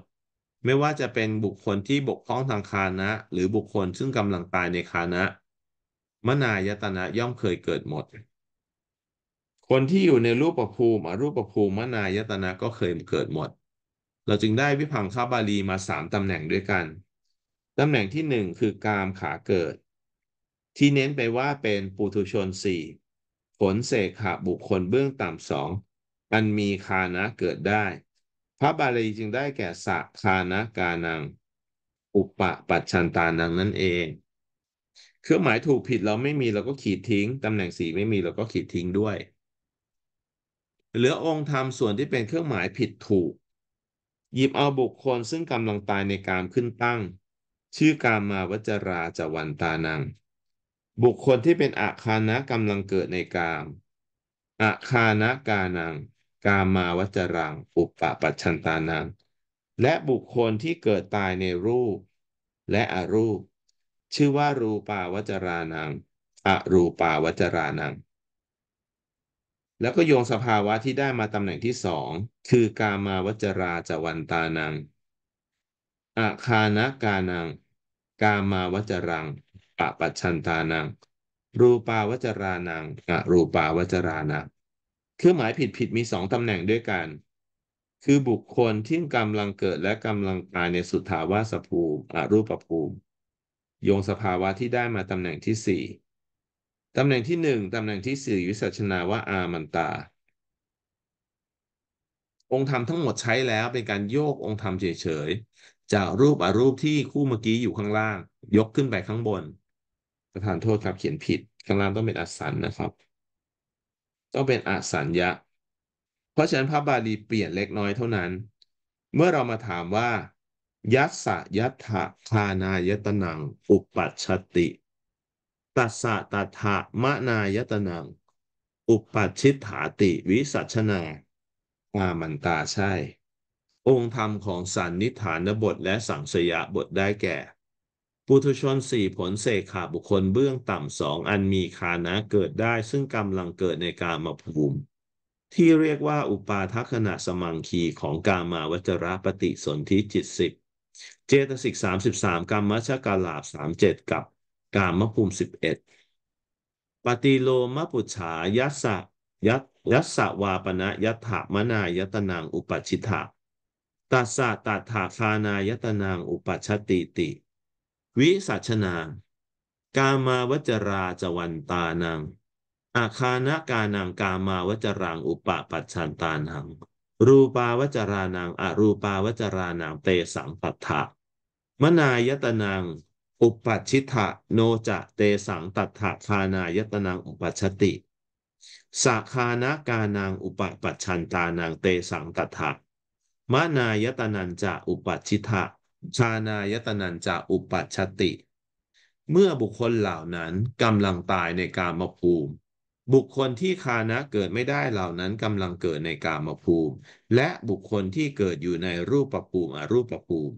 ไม่ว่าจะเป็นบุคคลที่บกพร่องทางคานะ หรือบุคคล ซึ่งกำลังตายในคานะมนายตนะย่อมเคยเกิดหมด คนที่อยู่ในรูปภูมิอรูปภูมิมนายตนะก็เคยเกิดหมด เราจึงได้วิพังคาบาลีมาสามตำแหน่งด้วยกัน ตำแหน่งที่หนึ่งคือกามขาเกิด ที่เน้นไปว่าเป็นปุถุชนสี่ผลเสกขาบุคคลเบื้องต่ำสองอันมีคานะเกิดได้ พระบาลีจึงได้แก่สะคานะกานัง อุปปัจชันตานังนั่นเองเครื่องหมายถูกผิดเราไม่มีเราก็ขีดทิ้งตำแหน่งสีไม่มีเราก็ขีดทิ้งด้วย เหลือองค์ธรรมส่วนที่เป็นเครื่องหมายผิดถูก หยิบเอาบุคคลซึ่งกำลังตายในกามขึ้นตั้ง ชื่อกามมาวจราจวันตานัง บุคคลที่เป็นอาคานะกำลังเกิดในกามอาคานะกานัง กามาวจรังอุปปปัชชันตานัง และบุคคลที่เกิดตายในรูป และอรูปชื่อว่ารูปาวจรานัง อรูปาวจรานัง แล้วก็โยงสภาวะที่ได้มาตำแหน่งที่สองคือกามาวจราจวันตานังอาคานะกานัง กามาวจรังปะปัชชันตานัง รูปาวจรานัง อรูปาวจรานังคือหมายผิดผิดมีสองตำแหน่งด้วยกัน คือบุคคลที่กำลังเกิดและกำลังตายในสุทธาวาสภูมิอรูปภูมิโยงสภาวะที่ได้มาตำแหน่งที่ 4ตำแหน่งที่1ตำแหน่งที่4วิสัชนาว่าอามันตา องค์ธรรมทั้งหมดใช้แล้วเป็นการโยกองค์ธรรมเฉยๆ จากรูปอรูปที่คู่เมื่อกี้อยู่ข้างล่าง ยกขึ้นไปข้างบน ประธานโทษครับเขียนผิดข้างล่างต้องเป็นอัสันนะครับ ต้องเป็นอัสัญญะ เพราะฉะนั้นพระบาลีเปลี่ยนเล็กน้อยเท่านั้น เมื่อเรามาถามว่ายัสสะยัตถะคานายตนังอุปัชติ ตัสสะตัถะมะนายตนัง อุปัชิตาติวิสัชนา อามันตาใช่ องค์ธรรมของสันนิฐานบทและสังสยาบทได้แก่ ปุถุชนสี่ผลเสกขาบุคคลเบื้องต่ำสองอันมีคานะเกิดได้ ซึ่งกำลังเกิดในกามภูมิ ที่เรียกว่าอุปาทัคณะสมังคีของกามาวจระปฏิสนธิจิตสิบเจตสิกสามสิบสามกรรมชะกาลาบสามเจ็ดกับกามภูมิสิบเอ็ดปฏิโลมปุชฉายัสสะยัยัสสะวาปนะยัตถมนายัตนางอุปชิตะตัสสะตัถาคานายัตนางอุปชติติ วิสัชนา กามาวจราจวันตานัง อาคานะกานังกามาวจรังอุปปัชชันตานังรูปาวจารานางอรูปาวจารานางเตสังปัฏฐะมนายตนางอุปัชิตะโนจะเตสังตัฐะคานายตนางอุปัชติ สาคานากานางอุปปัชชันตานางเตสังตัฐะมนายตนันจะอุปัชิตะชานายตนันจะอุปัชติ เมื่อบุคคลเหล่านั้นกำลังตายในกามภูมิบุคคลที่คานะเกิดไม่ได้เหล่านั้นกำลังเกิดในกามภูมิ และบุคคลที่เกิดอยู่ในรูปภูมิอรูปภูมิ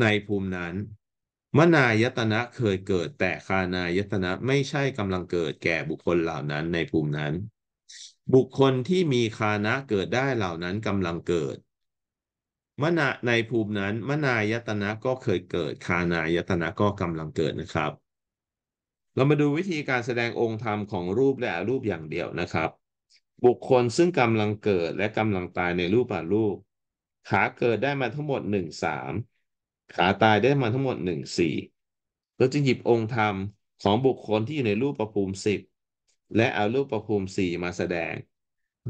ในภูมินั้น มนายตนะเคยเกิดแต่คานายตนะไม่ใช่กำลังเกิด แก่บุคคลเหล่านั้นในภูมินั้น บุคคลที่มีคานะเกิดได้เหล่านั้นกำลังเกิดมนาในภูมินั้น มนายตนะก็เคยเกิดคานายตนะก็กำลังเกิดนะครับเรามาดูวิธีการแสดงองค์ธรรมของรูปและอรูปอย่างเดียวนะครับ บุคคลซึ่งกำลังเกิดและกำลังตายในรูปอรูปขาเกิดได้มาทั้งหมดหนึ่งสามขาตายได้มาทั้งหมดหนึ่งสี่เราจึงหยิบองค์ธรรมของบุคคลที่อยู่ในรูปประภูมิสิบและเอารูปประภูมิสี่มาแสดง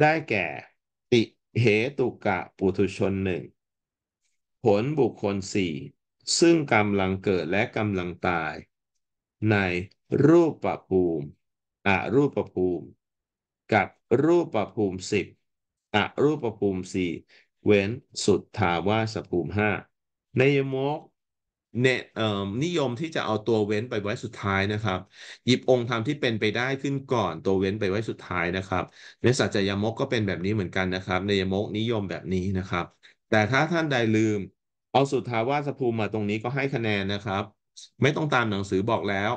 ได้แก่ ติเหตุกะปุถุชนหนึ่งผลบุคคลสี่ซึ่งกำลังเกิดและกำลังตายในรูปประภูมิ อรูปประภูมิ กับรูปประภูมิสิบอรูปประภูมิสี่เว้นสุดทาวาสภูมิห้า ในยมกเนเอ่อ นิยมที่จะเอาตัวเว้นไปไว้สุดท้ายนะครับ หยิบองค์ธรรมที่เป็นไปได้ขึ้นก่อน ตัวเว้นไปไว้สุดท้ายนะครับในสัจจยมกก็เป็นแบบนี้เหมือนกันนะครับ ในยมกนิยมแบบนี้นะครับ แต่ถ้าท่านใดลืมเอาสุดทาวาสภูมิมาตรงนี้ก็ให้คะแนนนะครับไม่ต้องตามหนังสือบอกแล้ว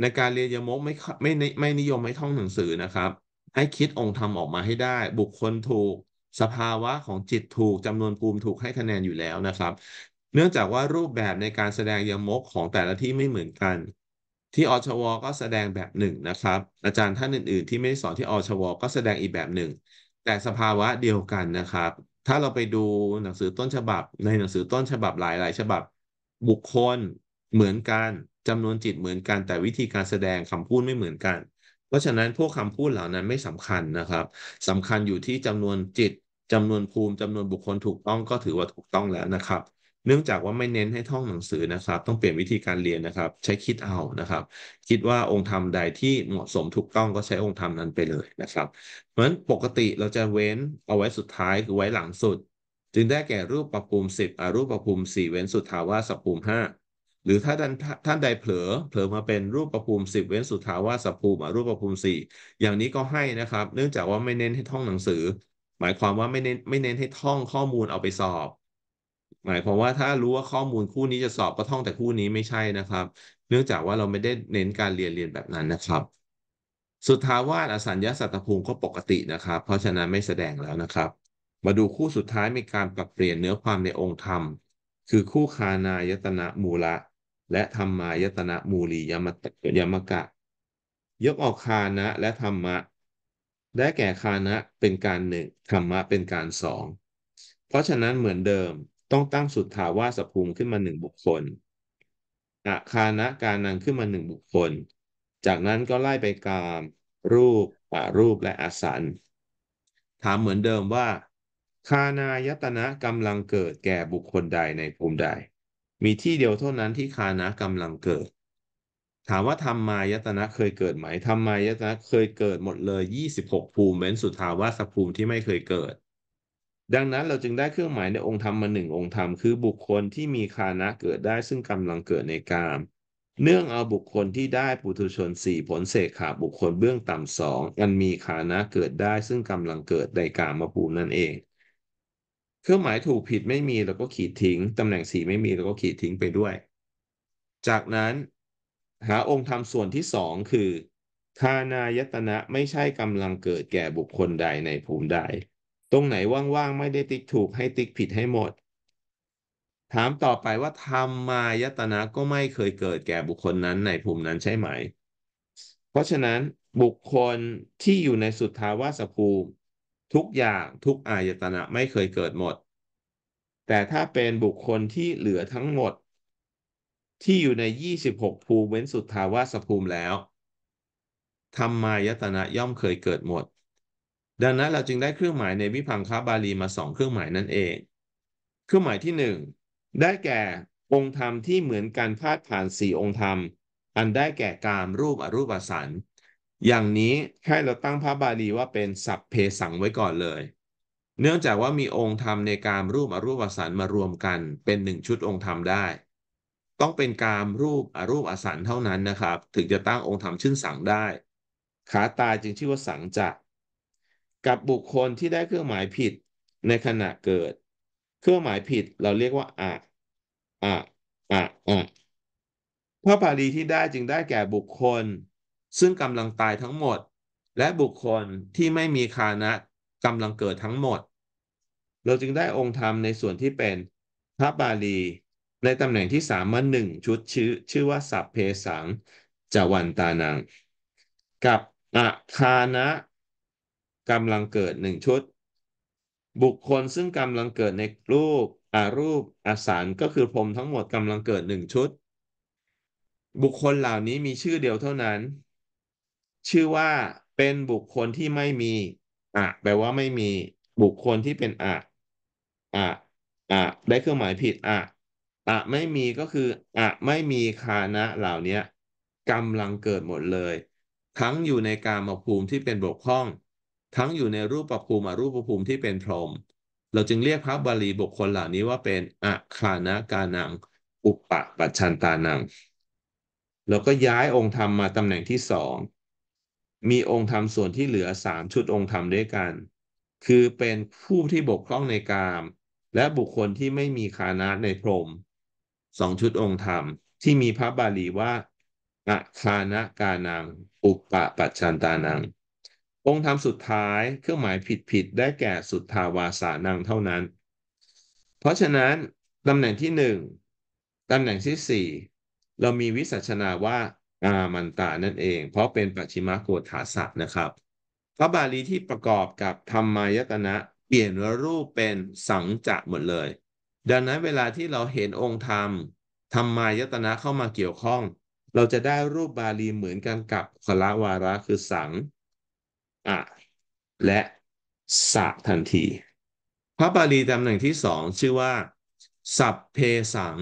ในการเรียนยมกไม่ไม่ไม่นิยมให้ท่องหนังสือนะครับ ให้คิดองค์ธรรมออกมาให้ได้ บุคคลถูกสภาวะของจิตถูก จำนวนภูมิถูกให้คะแนนอยู่แล้วนะครับ เนื่องจากว่ารูปแบบในการแสดงยมกของแต่ละที่ไม่เหมือนกัน ที่อชวก็แสดงแบบหนึ่งนะครับ อาจารย์ท่านอื่นๆ ที่ไม่สอนที่อชวก็แสดงอีกแบบหนึ่งแต่สภาวะเดียวกันนะครับ ถ้าเราไปดูหนังสือต้นฉบับ ในหนังสือต้นฉบับหลายๆฉบับบุคคลเหมือนกันจำนวนจิตเหมือนกัน แต่วิธีการแสดงคำพูดไม่เหมือนกัน เพราะฉะนั้นพวกคำพูดเหล่านั้นไม่สำคัญนะครับ สำคัญอยู่ที่จำนวนจิตจำนวนภูมิจำนวนบุคคลถูกต้องก็ถือว่าถูกต้องแล้วนะครับ เนื่องจากว่าไม่เน้นให้ท่องหนังสือนะครับ ต้องเปลี่ยนวิธีการเรียนนะครับใช้คิดเอานะครับ คิดว่าองค์ธรรมใดที่เหมาะสมถูกต้องก็ใช้องค์ธรรมนั้นไปเลยนะครับเพราะฉะนั้นปกติเราจะเว้นเอาไว้สุดท้ายคือไว้หลังสุด จึงได้แก่รูปประภูมิสิอรูปประภูมิสี่เว้นสุดทาวาสภูมิห้าหรือถ้าท่านใดเผลอเผลอมาเป็นรูปประภูมิสิบเว้นสุทธาวาสภูมิรูปประภูมิสี่อย่างนี้ก็ให้นะครับ เนื่องจากว่าไม่เน้นให้ท่องหนังสือ หมายความว่าไม่เน้นไม่เน้นให้ท่องข้อมูลเอาไปสอบ หมายความว่าถ้ารู้ว่าข้อมูลคู่นี้จะสอบก็ท่องแต่คู่นี้ไม่ใช่นะครับ เนื่องจากว่าเราไม่ได้เน้นการเรียนเรียนแบบนั้นนะครับ สุทธาวาสอสัญญาสัตตภูมิก็ปกตินะครับ เพราะฉะนั้นไม่แสดงแล้วนะครับ มาดูคู่สุดท้ายมีการปรับเปลี่ยนเนื้อความในองค์ธรรมคือคู่คานายตนะมูละและธรรมายตนะมูลียมยมกะ ยกออกคานะและธรรมะ ได้แก่คานะเป็นการหนึ่งธรรมะเป็นการสอง เพราะฉะนั้นเหมือนเดิมต้องตั้งสุดถาวาสภูมิขึ้นมาหนึ่งบุคคลอาคานะการนังขึ้นมาหนึ่งบุคคล จากนั้นก็ไล่ไปกาม รูปอารูปและอาสันถามเหมือนเดิมว่าคานายตนะกำลังเกิดแก่บุคคลใดในภูมิใดมีที่เดียวเท่านั้นที่คานะกำลังเกิด ถามว่าธรรมายตนะเคยเกิดไหมธรรมายตนะเคยเกิดหมดเลย 26 ภูมิเว้นสุทาวาสภูมิที่ไม่เคยเกิด ดังนั้น เราจึงได้เครื่องหมายในองค์ธรรมมาหนึ่งองค์ธรรมคือบุคคลที่มีคานะเกิดได้ซึ่งกำลังเกิดในกามเนื่องเอาบุคคลที่ได้ปุถุชนสี่ผลเสกขาบุคคลเบื้องต่ำสองอันมีคานะเกิดได้ซึ่งกำลังเกิดในกามภูมินั่นเองเครื่องหมายถูกผิดไม่มีเราก็ขีดทิ้ง ตำแหน่งสีไม่มีเราก็ขีดทิ้งไปด้วย จากนั้นหาองค์ธรรมส่วนที่สองคือทานายตนะไม่ใช่กำลังเกิดแก่บุคคลใดในภูมิใด ตรงไหนว่างๆไม่ได้ติ๊กถูกให้ติ๊กผิดให้หมด ถามต่อไปว่าธรรมายตนะก็ไม่เคยเกิดแก่บุคคลนั้นในภูมินั้นใช่ไหม เพราะฉะนั้นบุคคลที่อยู่ในสุทธาวาสภูมิทุกอย่างทุกอายตนะไม่เคยเกิดหมด แต่ถ้าเป็นบุคคลที่เหลือทั้งหมด ที่อยู่ใน 26 ภูมิเว้นสุทธาวาสภูมิแล้วธรรมายตนะย่อมเคยเกิดหมด ดังนั้นเราจึงได้เครื่องหมายในวิพังคบาลีมาสองเครื่องหมายนั่นเอง เครื่องหมายที่หนึ่งได้แก่ องค์ธรรมที่เหมือนการพาดผ่านสี่องค์ธรรม อันได้แก่การรูปอรูปสันอย่างนี้ให้เราตั้งพระบาลีว่าเป็นสัพเพสังไว้ก่อนเลย เนื่องจากว่ามีองค์ธรรมในการรูปอรูปอสันมารวมกัน เป็นหนึ่งชุดองค์ธรรมได้ ต้องเป็นการรูปอรูปอสันเท่านั้นนะครับ ถึงจะตั้งองค์ธรรมชื่นสังได้ขาตายจึงชื่อว่าสังจะ กับบุคคลที่ได้เครื่องหมายผิดในขณะเกิด เครื่องหมายผิดเราเรียกว่า อะอะอะอะพระบาลีที่ได้จึงได้แก่บุคคลซึ่งกำลังตายทั้งหมด และบุคคลที่ไม่มีคานะกำลังเกิดทั้งหมด เราจึงได้องค์ธรรมในส่วนที่เป็น พระบาลี ในตำแหน่งที่สามมาหนึ่งชุดชื่อ ชื่อว่าสัพเพสังจวันตานัง กับอะคานะกำลังเกิดหนึ่งชุด บุคคลซึ่งกำลังเกิดในรูปอารูปอาสารก็คือพรมทั้งหมดกำลังเกิดหนึ่งชุด บุคคลเหล่านี้มีชื่อเดียวเท่านั้นชื่อว่าเป็นบุคคลที่ไม่มี อะ แปลว่าไม่มีบุคคลที่เป็นอะอะอะได้เครื่องหมายผิด อะอะไม่มีก็คือ อะ ไม่มีคานะเหล่านี้กำลังเกิดหมดเลยทั้งอยู่ในกามภูมิที่เป็นบกพร่อง ทั้งอยู่ในรูปภูมิอรูปภูมิที่เป็นพรหมเราจึงเรียกพระบาลีบุคคลเหล่านี้ว่าเป็น อะคานะกานัง อุปปัชชันตานังแล้วก็ย้ายองค์ธรรมมาตำแหน่งที่สองมีองค์ธรรมส่วนที่เหลือสามชุดองค์ธรรมด้วยกัน คือเป็นผู้ที่บกพร่องในกาม และบุคคลที่ไม่มีคานะในพรมสองชุดองค์ธรรมที่มีพระบาลีว่าอะคานะกานัง อุปปะปัจจันตานัง องค์ธรรมสุดท้ายเครื่องหมายผิดผิดได้แก่สุทธาวาสานังเท่านั้น เพราะฉะนั้น ตำแหน่งที่หนึ่งตำแหน่งที่สี่เรามีวิสัชนาว่าอามันตานั่นเอง เพราะเป็นปัจฉิมโกฏฐาสะนะครับพระบาลีที่ประกอบกับธรรมายตนะเปลี่ยนรูปเป็นสังจะหมดเลย ดังนั้นเวลาที่เราเห็นองค์ธรรมธรรมายตนะเข้ามาเกี่ยวข้อง เราจะได้รูปบาลีเหมือนกันกับคละวาระคือสังอะและสะทันที พระบาลีตำแหน่งที่สอง ชื่อว่าสัพเพสัง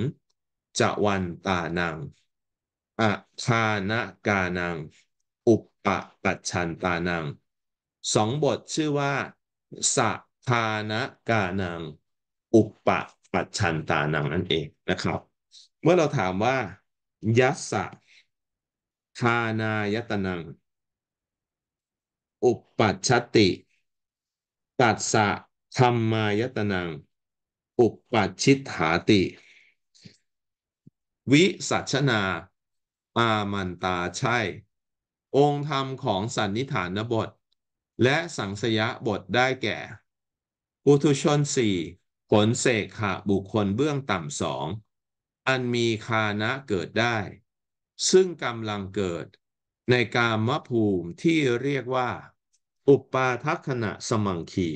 จะวันตานังอะคานะกานัง อุปปะปัจฉันตานังสองบทชื่อว่าสะทานะกานัง อุปปะปัจฉันตานังนั่นเองนะครับ เมื่อเราถามว่ายัสสะทานายตนัง อุปปัชติ ตัสสะธรรมายตนัง อุปปัชชิตหาติ วิสัชนาอามันตาใช่ องค์ธรรมของสันนิฐานบท และสังสยะบทได้แก่ปุถุชนสี่ผลเสกขะบุคคลเบื้องต่ำสองอันมีคานะเกิดได้ ซึ่งกำลังเกิดในกามภูมิที่เรียกว่า อุปปาทัคณะสมังคี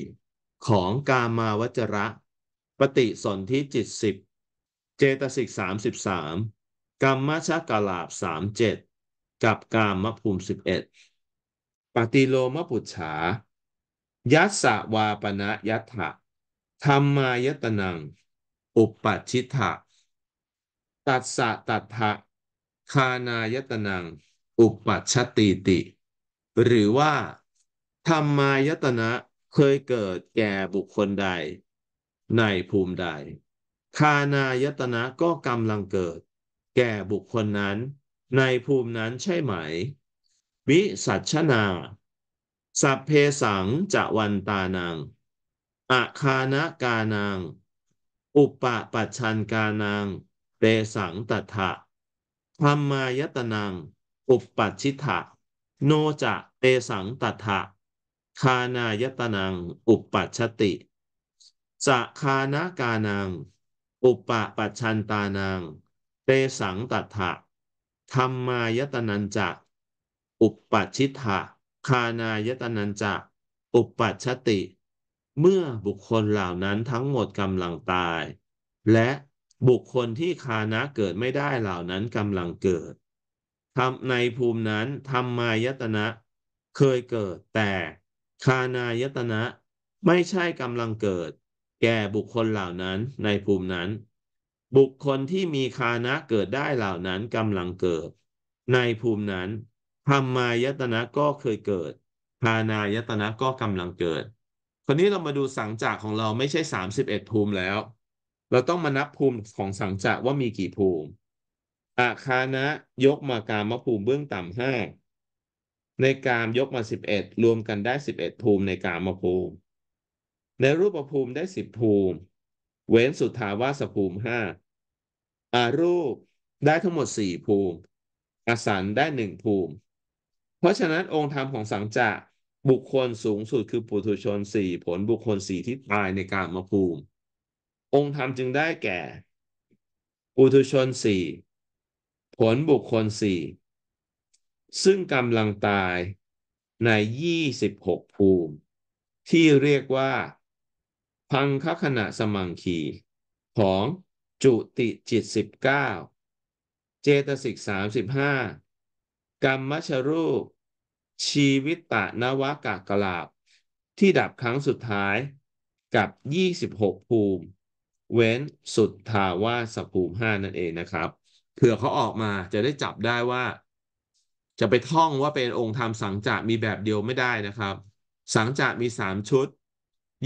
ของกามาวจระ ปฏิสนธิจิตสิบเจตสิกสามสิบสามกรรมชกาลาบสามเจ็ดกับกามภูมิสิบเอ็ดปฏิโลมปุจฉา ยัสสวาปณะยัตถะธรรมายตนัง อุปปัชิตะตัดสะตัดทะคานายตนัง อุปปัชติติ หรือว่าธรรมายตนะเคยเกิดแก่บุคคลใด ในภูมิใดคานายตนะก็กำลังเกิดแก่บุคคลนั้นในภูมินั้นใช่ไหม วิสัชนา สัพเพสังจะวันตานังอาคานะกานางอุปะปัชันกานางเตสังตัถะธรรมายตนังอุปปัชชิตะโนจะเตสังตัถะคานายตนัง อุปปัชติสะคานากานางอุปปะปัชันตานังเตสังตัถะธรรมายตนันจะอุปปัชิตะคานายตนันจะอุปปัชติ เมื่อบุคคลเหล่านั้นทั้งหมดกำลังตาย และบุคคลที่คานะเกิดไม่ได้เหล่านั้นกำลังเกิดทำในภูมินั้นธรรมายตนะ เคยเกิด แต่คานายตนะไม่ใช่กำลังเกิด แก่บุคคลเหล่านั้นในภูมินั้นบุคคลที่มีคานะเกิดได้เหล่านั้นกำลังเกิด ในภูมินั้นธรรมายตนะก็เคยเกิดคานายตนะก็กำลังเกิด คราวนี้เรามาดูสังจากของเราไม่ใช่สามสิบเอ็ดภูมิแล้ว เราต้องมานับภูมิของสังจากว่ามีกี่ภูมิอาคานะยกมากามภูมิเบื้องต่ำห้าในกามยกมาสิบเอ็ดรวมกันได้สิบเอ็ดภูมิในกามภูมิ ในรูปภูมิได้สิบภูมิเว้นสุทธาวาสภูมิห้าอารูปได้ทั้งหมดสี่ภูมิอสันได้หนึ่งภูมิ เพราะฉะนั้นองค์ธรรมของสังจะบุคคลสูงสุดคือปุถุชนสี่ผลบุคคลสี่ที่ตายในการมาภูมิ องค์ธรรมจึงได้แก่ ปุถุชนสี่ผลบุคคลสี่ซึ่งกำลังตายในยี่สิบหกภูมิ ที่เรียกว่าพังคขณะสมังคีของจุติจิตสิบเก้าเจตสิกสามสิบห้ากรรมชรูป ชีวิตตะนวากากลาบ ที่ดับครั้งสุดท้ายกับยี่สิบหกภูมิเว้นสุดทาวาสภูมิห้านั่นเองนะครับเผื่อเขาออกมาจะได้จับได้ว่า จะไปท่องว่าเป็นองค์ธรรมสังจะมีแบบเดียวไม่ได้นะครับ สังจะมีสามชุด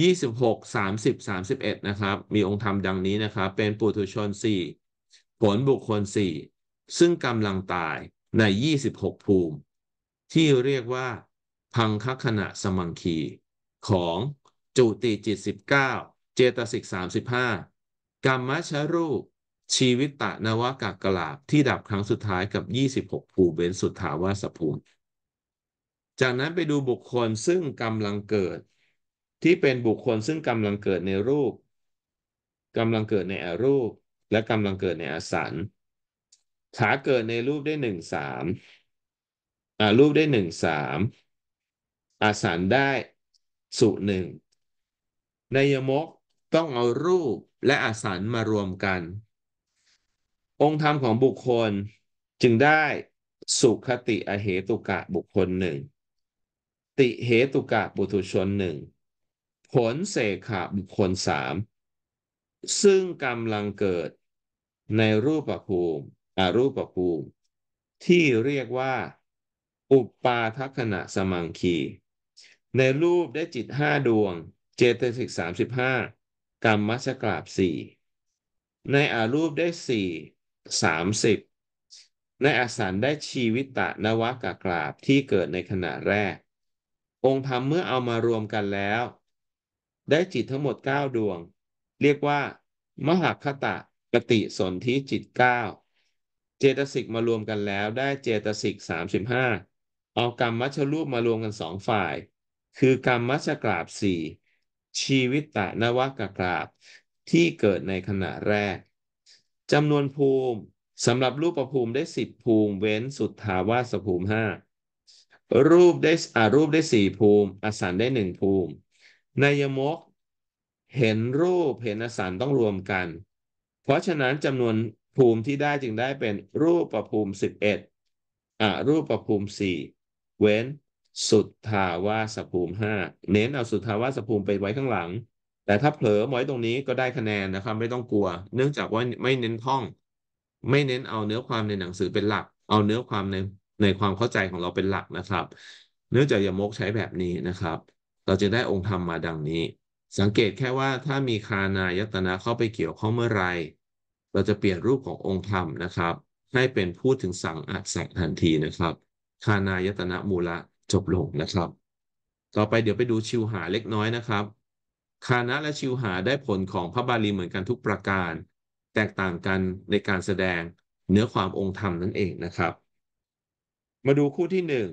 ยี่สิบหกสามสิบสามสิบเอ็ดนะครับ มีองค์ธรรมดังนี้นะครับ เป็นปุถุชนสี่ผลบุคคลสี่ซึ่งกำลังตายในยี่สิบหกภูมิ ที่เรียกว่า พังคขณะสมังคี ของจุติจิตสิบเก้าเจตสิกสามสิบห้ากรรมชรูป ชีวิตตะนวะกะกลาบ ที่ดับครั้งสุดท้ายกับยี่สิบหกภูเบนสุทธาวาสภูมิ จากนั้นไปดูบุคคลซึ่งกำลังเกิดที่เป็นบุคคลซึ่งกำลังเกิดในรูปกำลังเกิดในอรูป และกำลังเกิดในอสันขาเกิดในรูปได้หนึ่งสามอรูปได้หนึ่งสามอาสันได้สุหนึ่งนยมกต้องเอารูปและอาสันมารวมกัน องค์ธรรมของบุคคลจึงได้สุขติอเหตุกะบุคคลหนึ่งติเหตุกะปุถุชนหนึ่งผลเสกขะบุคคลสามซึ่งกำลังเกิด ในรูปภูมิอรูปภูมิ ที่เรียกว่า อุปาทัคณะสมังคี ในรูปได้จิตห้าดวงเจตสิกสามสิบห้ากรรมมัชกราบสี่ในอารูปได้สี่สามสิบในอสันได้ชีวิตตะนวะกากราบที่เกิดในขณะแรก องค์ธรรมเมื่อเอามารวมกันแล้วได้จิตทั้งหมด 9 ดวง เรียกว่า มหคตะปฏิสนธิจิต 9 เจตสิกมารวมกันแล้วได้เจตสิก 35เอากรรมมัชรูปมารวมกันสองฝ่าย คือกรรมมัชกราบสี่ชีวิตตะนวกกราบ ที่เกิดในขณะแรกจำนวนภูมิสำหรับรูปประภูมิได้สิบภูมิเว้นสุดทาวาสภูมิห้ารูปได้อารูปได้สี่ภูมิ อสันได้หนึ่งภูมินายมก เห็นรูป เห็นอสารต้องรวมกัน เพราะฉะนั้นจำนวนภูมิที่ได้จึงได้เป็นรูปประภูมิสิบเอ็ด อ่า รูปประภูมิสี่ เว้น สุทธาวาสภูมิห้า เน้นเอาสุทธาวาสภูมิไปไว้ข้างหลัง แต่ถ้าเผลอไว้ตรงนี้ก็ได้คะแนนนะครับ ไม่ต้องกลัว เนื่องจากว่าไม่เน้นท่อง ไม่เน้นเอาเนื้อความในหนังสือเป็นหลัก เอาเนื้อความในในความเข้าใจของเราเป็นหลักนะครับ เนื่องจากยมกใช้แบบนี้นะครับเราจะได้องค์ธรรมมาดังนี้ สังเกตแค่ว่าถ้ามีคานายตนะเข้าไปเกี่ยวข้องเมื่อไรเราจะเปลี่ยนรูปขององค์ธรรมนะครับ ให้เป็นพูดถึงสังอัดสังทันทีนะครับคานายตนะมูละจบลงนะครับ ต่อไปเดี๋ยวไปดูชิวหาเล็กน้อยนะครับคานะและชิวหาได้ผลของพระบาลีเหมือนกันทุกประการ แตกต่างกันในการแสดงเนื้อความองค์ธรรมนั่นเองนะครับ มาดูคู่ที่หนึ่ง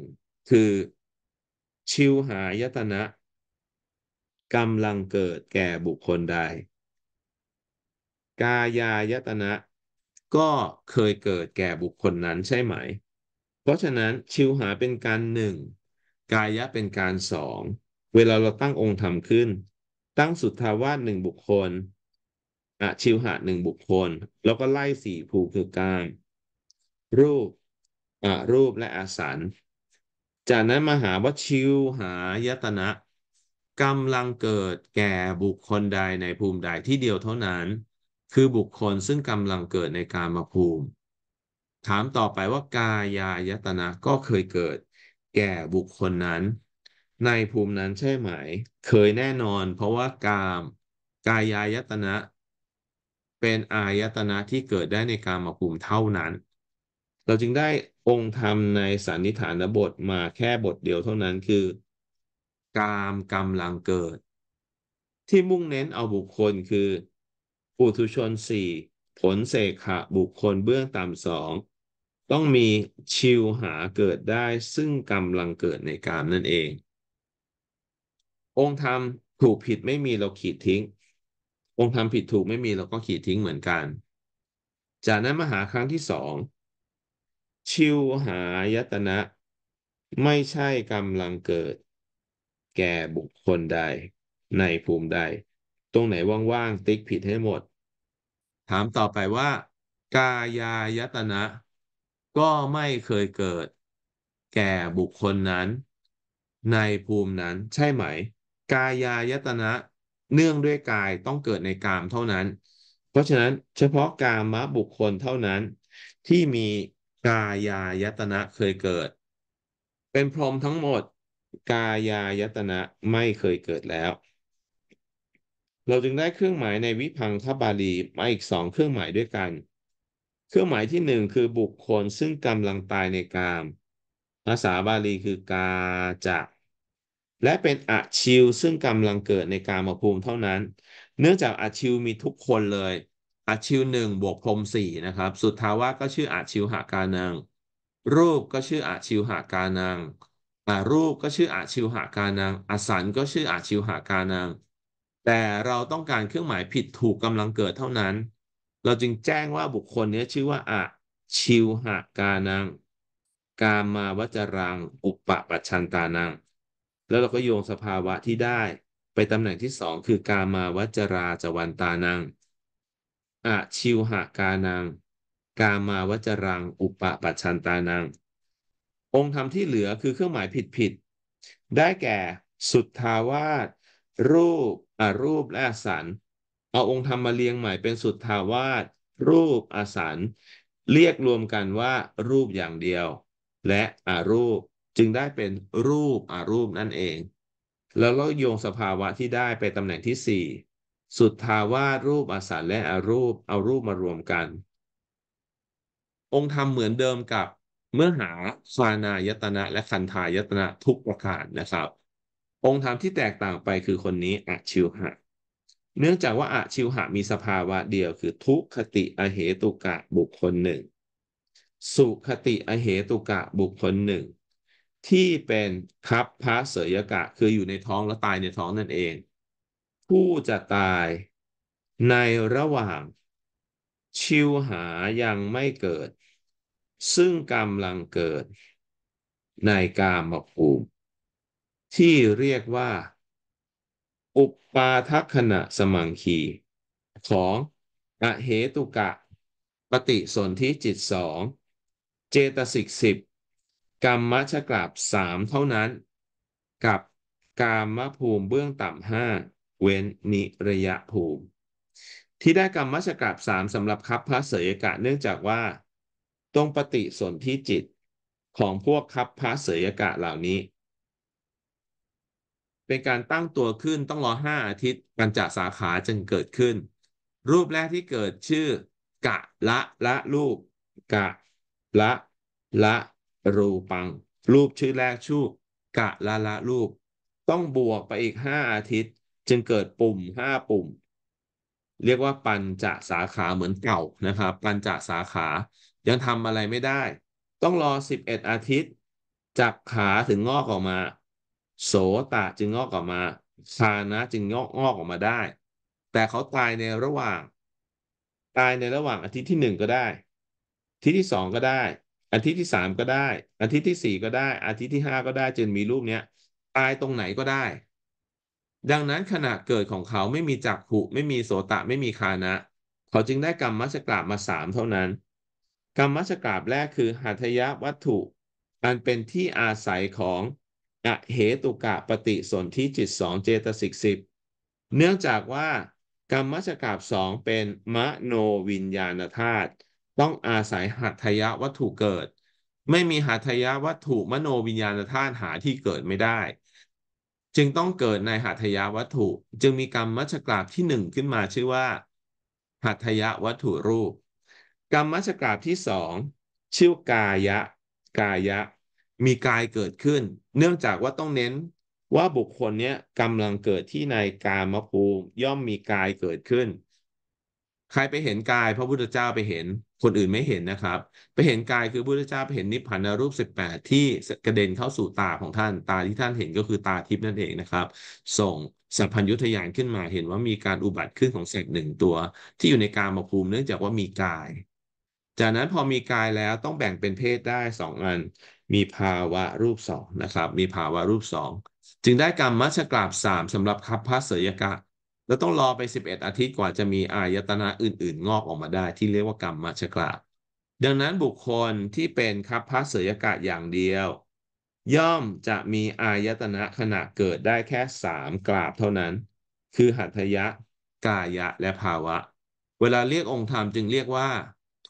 คือ ชิวหายตนะกำลังเกิดแก่บุคคลใด กายายตนะก็เคยเกิดแก่บุคคลนั้นใช่ไหม เพราะฉะนั้นชิวหาเป็นการหนึ่งกายะเป็นการสอง เวลาเราตั้งองค์ธรรมขึ้น ตั้งสุทธาวาสหนึ่งบุคคลอะชิวหาหนึ่งบุคคลแล้วก็ไล่สี่ภูคือการรูปอะรูปและอาสันจากนั้นมาหาว่าชิวหายตนะกำลังเกิดแก่บุคคลใดในภูมิใดที่เดียวเท่านั้น คือบุคคลซึ่งกำลังเกิดในการมาภูมิ ถามต่อไปว่ากายายตนะก็เคยเกิด แก่บุคคลนั้น ในภูมินั้นใช่ไหม เคยแน่นอนเพราะว่ากามกายายตนะ เป็นอายตนะที่เกิดได้ในการมาภูมิเท่านั้น เราจึงได้องค์ธรรมในสันนิฐานบทมาแค่บทเดียวเท่านั้นคือกามกำลังเกิด ที่มุ่งเน้นเอาบุคคลคือปุถุชนสี่ผลเสขะบุคคลเบื้องต่ำสองต้องมีชิวหาเกิดได้ซึ่งกำลังเกิดในกามนั่นเอง องค์ธรรมถูกผิดไม่มีเราขีดทิ้ง องค์ธรรมผิดถูกไม่มีเราก็ขีดทิ้งเหมือนกันจากนั้นมหาครั้งที่สองชิวหายตนะไม่ใช่กำลังเกิดแก่บุคคลใดในภูมิใด ตรงไหนว่างๆติ๊กผิดให้หมด ถามต่อไปว่า กายายตนะ ก็ไม่เคยเกิด แก่บุคคลนั้น ในภูมินั้นใช่ไหม กายายตนะเนื่องด้วยกายต้องเกิดในกามเท่านั้น เพราะฉะนั้นเฉพาะกามะบุคคลเท่านั้น ที่มีกายายตนะเคยเกิด เป็นพรหมทั้งหมดกายายตนะ ไม่เคยเกิดแล้ว เราจึงได้เครื่องหมายในวิพังคบาลีมาอีกสองเครื่องหมายด้วยกัน เครื่องหมายที่หนึ่งคือบุคคลซึ่งกำลังตายในกามภาษาบาลีคือกาจะและเป็นอาชิวซึ่งกำลังเกิดในกามภูมิ เท่านั้น เนื่องจากอาชิวมีทุกคนเลย อาชิวหนึ่งบวกพรมสี่นะครับ สุดท้าวาก็ชื่ออาชิวหาการังรูปก็ชื่ออาชิวหาการังารูปก็ชื่ออาชิวหาการนางอสันก็ชื่ออาชิวหาการนางแต่เราต้องการเครื่องหมายผิดถูกกำลังเกิดเท่านั้น เราจึงแจ้งว่าบุคคลนี้ชื่อว่าอาชิวหาการนางกามาวจรัง อุปปปัชชันตานางแล้วเราก็โยงสภาวะที่ได้ไปตำแหน่งที่สองคือกามาวจราจวันตานางอาชิวหากานางกามาวจรัง อุปปปัชชันตานางองค์ธรรมที่เหลือคือเครื่องหมายผิดผิด ได้แก่ สุทธาวาสรูป อรูปและอสัน เอาองค์ธรรมมาเรียงใหม่ เป็นสุทธาวาสรูป อสัน เรียกรวมกันว่ารูปอย่างเดียว และอารูปจึงได้เป็นรูปอารูปนั่นเอง แล้วเราโยงสภาวะที่ได้ไปตำแหน่งที่ 4 สุดทาวารูปอาสันและอารูปเอารูปมารวมกัน องค์ธรรมเหมือนเดิมกับเมื่อหาคานายตนะและคันทายตนะทุกประการนะครับ องค์ธรรมที่แตกต่างไปคือคนนี้อะชิวหะ เนื่องจากว่าอะชิวหะ มีสภาวะเดียวคือทุกขติอเหตุกะบุคคลหนึ่ง สุขติอเหตุกะบุคคลหนึ่ง ที่เป็นคับพระเสยกะคืออยู่ในท้องและตายในท้องนั่นเอง ผู้จะตายในระหว่างชิวหายังไม่เกิดซึ่งกำลังเกิด ในกามภูมิ ที่เรียกว่า อุปปาทขณะสมังคีของ อเหตุกะ ปฏิสนธิจิตสอง เจตสิกสิบกรรมชกราบสามเท่านั้น กับกามภูมิเบื้องต่ำห้าเว้นนิระยะภูมิ ที่ได้กรรมชกราบสามสำหรับคับพระเสยกะเนื่องจากว่าตรงปฏิสนธิจิต ของพวกคับพระเสยกะเหล่านี้ เป็นการตั้งตัวขึ้นต้องรอห้าอาทิตย์ปัญจสาขาจึงเกิดขึ้น รูปแรกที่เกิดชื่อ กะละละรูป กะละละ รูปัง รูปชื่อแรกชื่อกะละละรูป ต้องบวกไปอีกห้าอาทิตย์จึงเกิดปุ่มห้าปุ่ม เรียกว่าปัญจสาขาเหมือนเก่านะครับปัญจสาขายังทำอะไรไม่ได้ ต้องรอสิบเอ็ดอาทิตย์จากขาถึงงอกออกมา โสตะจึงงอกออกมาคานะจึงงอกงอกออกมาได้ แต่เขาตายในระหว่าง ตายในระหว่างอาทิตย์ที่หนึ่งก็ได้ อาทิตย์ที่สองก็ได้ อาทิตย์ที่สามก็ได้ อาทิตย์ที่สี่ก็ได้อาทิตย์ที่ห้าก็ได้จนมีรูปเนี้ยตายตรงไหนก็ได้ ดังนั้นขณะเกิดของเขาไม่มีจักขุไม่มีโสตะไม่มีคานะ เขาจึงได้กรรมมัชกราบมาสามเท่านั้นกรรมสกาบแรกคือหัตยวัตถุอันเป็นที่อาศัยของอเหตุกะปฏิสนธิจิตสองเจตสิกสิบเนื่องจากว่า กรรมสกาบสองเป็นมโนวิญญาณธาตุต้องอาศัยหัตยยวัตถุเกิด ไม่มีหัตยยวัตถุมโนวิญญาณธาตุหาที่เกิดไม่ได้ จึงต้องเกิดในหัตยยวัตถุ จึงมีกรรมมัชกราบที่หนึ่งขึ้นมาชื่อว่าหัตยยวัตถุรูปกรรมสกราบที่สองชื่อกายะ กายะ มีกายเกิดขึ้น เนื่องจากว่าต้องเน้นว่าบุคคลเนี้ยกำลังเกิดที่ในกามภูมิย่อมมีกายเกิดขึ้น ใครไปเห็นกาย พระพุทธเจ้าไปเห็น คนอื่นไม่เห็นนะครับ ไปเห็นกายคือพระพุทธเจ้าไปเห็นนิพพานรูปสิบแปดที่กระเด็นเข้าสู่ตาของท่านตาที่ท่านเห็นก็คือตาทิพย์นั่นเองนะครับส่งสัพพัญยุทยานขึ้นมาเห็นว่ามีการอุบัติขึ้นของเศษหนึ่งตัว ที่อยู่ในกามภูมิ เนื่องจากว่ามีกายจากนั้นพอมีกายแล้วต้องแบ่งเป็นเพศได้สองอัน มีภาวะรูปสองนะครับ มีภาวะรูปสองจึงได้กรรมมัชกราบสามสำหรับคับพระเสยกะ แล้วต้องรอไป 11 อาทิตย์กว่าจะมีอายตนะอื่นๆ งอกออกมาได้ที่เรียกว่ากรรมมัชกราบดังนั้นบุคคลที่เป็นคับพระเสยกะอย่างเดียว ย่อมจะมีอายตนะขณะเกิดได้แค่สามกราบเท่านั้น คือหัตถยะ กายะและภาวะ เวลาเรียกองค์ธรรมจึงเรียกว่า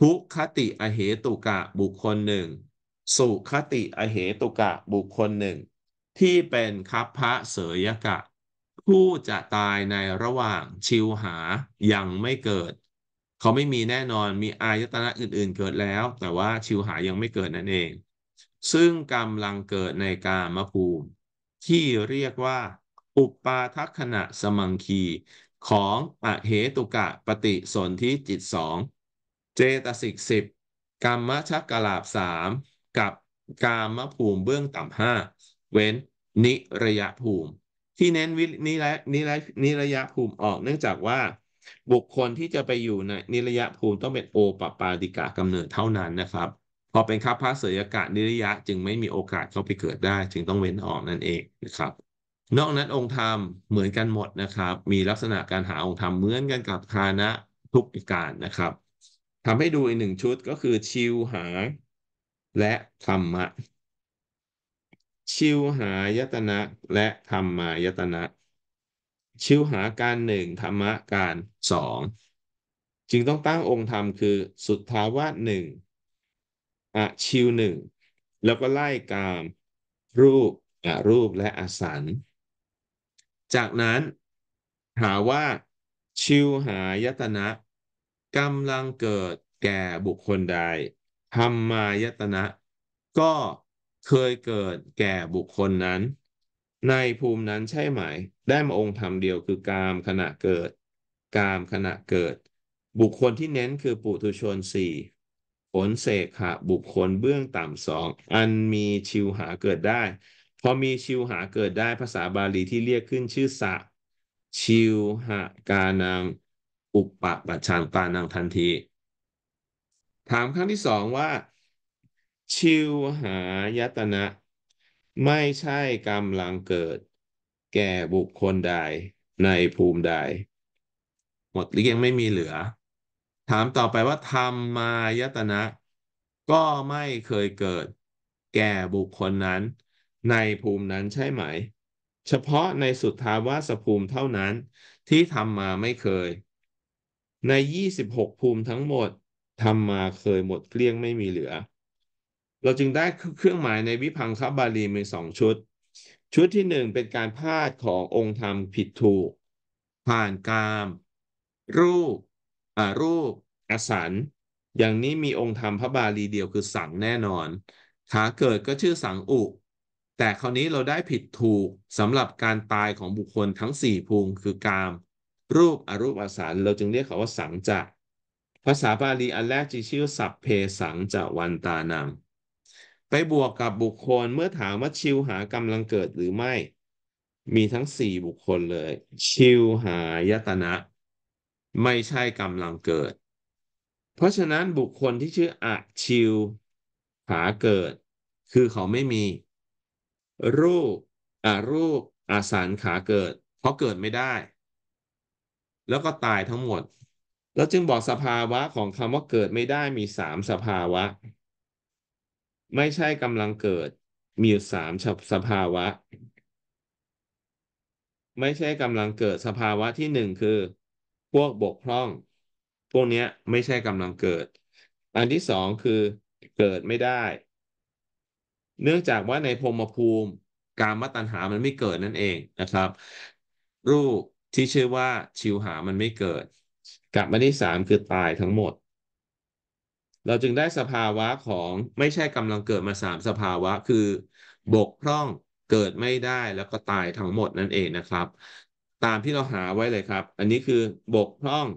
ทุคติอเหตุกะบุคคลหนึ่งสุคติอเหตุกะบุคคลหนึ่งที่เป็นคัพพระเสยกะ ผู้จะตายในระหว่างชิวหายังไม่เกิด เขาไม่มีแน่นอนมีอายตนะอื่น ๆ เกิดแล้ว แต่ว่าชิวหายังไม่เกิดนั่นเอง ซึ่งกำลังเกิดในกามภูมิ ที่เรียกว่าอุปาทัคขณะสมังคี ของอเหตุกะปฏิสนธิจิตสองเจตสิกสิบกรรมชักกลาบสามกับกามภูมิเบื้องต่ำห้าเว้น นิระยะภูมิ ที่เน้นวินิระนิระนิระยะภูมิออกเนื่องจากว่าบุคคลที่จะไปอยู่ในนิระยะภูมิต้องเป็นโอปปาติกะกำเนิดเท่านั้นนะครับพอเป็นคาพาะเสยากาศนิระยะจึงไม่มีโอกาสเข้าไปเกิดได้ จึงต้องเว้นออกนั่นเองนะครับ นอกนั้นองค์ธรรมเหมือนกันหมดนะครับ มีลักษณะการหาองค์ธรรมเหมือนกันกับคานะทุกประการนะครับทำให้ดูอีกหนึ่งชุดก็คือชิวหา และธรรมะ ชิวหายตนะและธรรมายตนะชิวหาการหนึ่งธรรมะการสองจึงต้องตั้งองค์ธรรมคือ สุทธาวาสหนึ่งอะชิวหนึ่งแล้วก็ไล่กามรูปอะรูปและอสันจากนั้นหาว่า ชิวหายตนะกำลังเกิดแก่บุคคลใดธรรมายตนะ ก็เคยเกิดแก่บุคคลนั้น ในภูมินั้นใช่ไหม ได้มาองค์ธรรมเดียวคือกามขณะเกิด กามขณะเกิด บุคคลที่เน้นคือปุถุชนสี่ผลเสกหะบุคคลเบื้องต่ำสองอันมีชิวหาเกิดได้พอมีชิวหาเกิดได้ภาษาบาลีที่เรียกขึ้นชื่อสะชิวหาการนาอุปปะปัชฌางานังทันที ถามครั้งที่สองว่า ชิวหายตนะ ไม่ใช่กำลังเกิด แก่บุคคลใดในภูมิใด หมดหรือยังไม่มีเหลือ ถามต่อไปว่าธรรมายตนะ ก็ไม่เคยเกิด แก่บุคคลนั้น ในภูมินั้นใช่ไหม เฉพาะในสุทธาวาสภูมิเท่านั้นที่ทำมาไม่เคยใน 26 ภูมิทั้งหมด ทำมาเคยหมด เกลี้ยงไม่มีเหลือ เราจึงได้เครื่องหมายในวิพังคบาลีมีสองชุด ชุดที่หนึ่งเป็นการพาดขององค์ธรรมผิดถูก ผ่านกาม รูปอารูป อสันอย่างนี้มีองค์ธรรมพระบาลีเดียวคือสัง แน่นอน ขาเกิดก็ชื่อสังอุ แต่คราวนี้เราได้ผิดถูกสำหรับการตายของบุคคลทั้งสี่ภูมิคือกามรูปอรูปอสารเราจึงเรียกเขาว่าสังจะภาษาบาลีอันแรกจีชื่อสัพเพสังจะวันตานังไปบวกกับบุคคลเมื่อถามว่าชิวหากำลังเกิดหรือไม่ มีทั้งสี่บุคคลเลย ชิวหายตนะไม่ใช่กำลังเกิด เพราะฉะนั้นบุคคลที่ชื่ออะชิวหาเกิด คือเขาไม่มี รูปอารูปอาสารขาเกิด เพราะเกิดไม่ได้แล้วก็ตายทั้งหมด แล้วจึงบอกสภาวะของคำว่าเกิดไม่ได้มีสามสภาวะ ไม่ใช่กำลังเกิด มีสามสภาวะ ไม่ใช่กำลังเกิดสภาวะที่หนึ่งคือ พวกบกพร่อง พวกนี้ไม่ใช่กำลังเกิด อันที่สองคือเกิดไม่ได้ เนื่องจากว่าในพรมภูมิการมตัณหา มันไม่เกิดนั่นเองนะครับ รูปที่ชื่อว่าชิวหามันไม่เกิดกับมาที่สามคือตายทั้งหมด เราจึงได้สภาวะของไม่ใช่กำลังเกิดมาสามสภาวะคือ บกพร่องเกิดไม่ได้แล้วก็ตายทั้งหมดนั่นเองนะครับ ตามที่เราหาไว้เลยครับ อันนี้คือบกพร่อง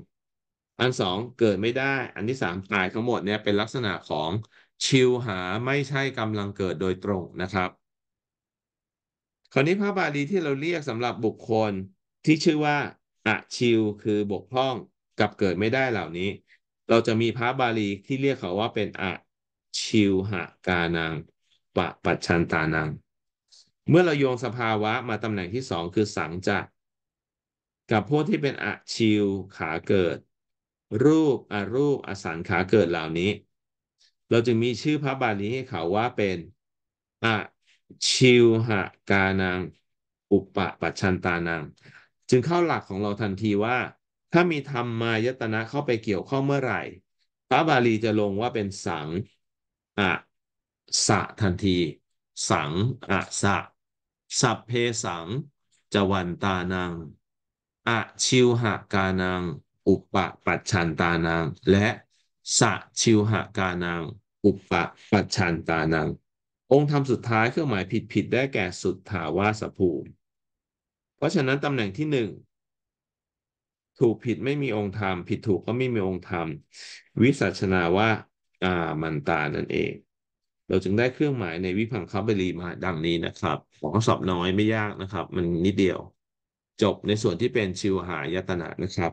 อันสองเกิดไม่ได้ อันที่สามตายทั้งหมดเนี่ยเป็นลักษณะของชิวหาไม่ใช่กำลังเกิดโดยตรงนะครับ คราวนี้พระบาลีที่เราเรียกสำหรับบุคคลที่ชื่อว่าอะชิว คือบกพร่องกับเกิดไม่ได้เหล่านี้ เราจะมีพระบาลีที่เรียกเขาว่าเป็นอะชิวหกานัง ปะปัจชันตานัง เมื่อเราโยงสภาวะมาตำแหน่งที่สองคือสังจะ กับพวกที่เป็นอะชิวขาเกิด รูปอรูป อสันขาเกิดเหล่านี้ เราจึงมีชื่อพระบาลีให้เขาว่าเป็นอะชิวหกานังอุปปัจชันตานังจึงเข้าหลักของเราทันทีว่า ถ้ามีธรรมมายตนะเข้าไปเกี่ยวข้องเมื่อไหร่ พระบาลีจะลงว่าเป็นสัง อะ สะทันทีสังอะสะสัพเพสัง จวันตานัง อะชิวหากานัง อุปปัจฌันตานังและสะชิวหากานัง อุปปัจฌันตานัง องค์ธรรมสุดท้ายเครื่องหมายผิดผิดได้แก่สุดถาวาสภูมิราะฉะนั้นตำแหน่งที่หนึ่งถูกผิดไม่มีองค์ธรรมผิดถูกก็ไม่มีองค์ธรรม วิสัชนาว่าอ่ามันตานั่นเอง เราจึงได้เครื่องหมายในวิพังคับรีมาดังนี้นะครับบอกข้อสอบน้อยไม่ยากนะครับ มันนิดเดียวจบในส่วนที่เป็นชิวหายตนะนะครับ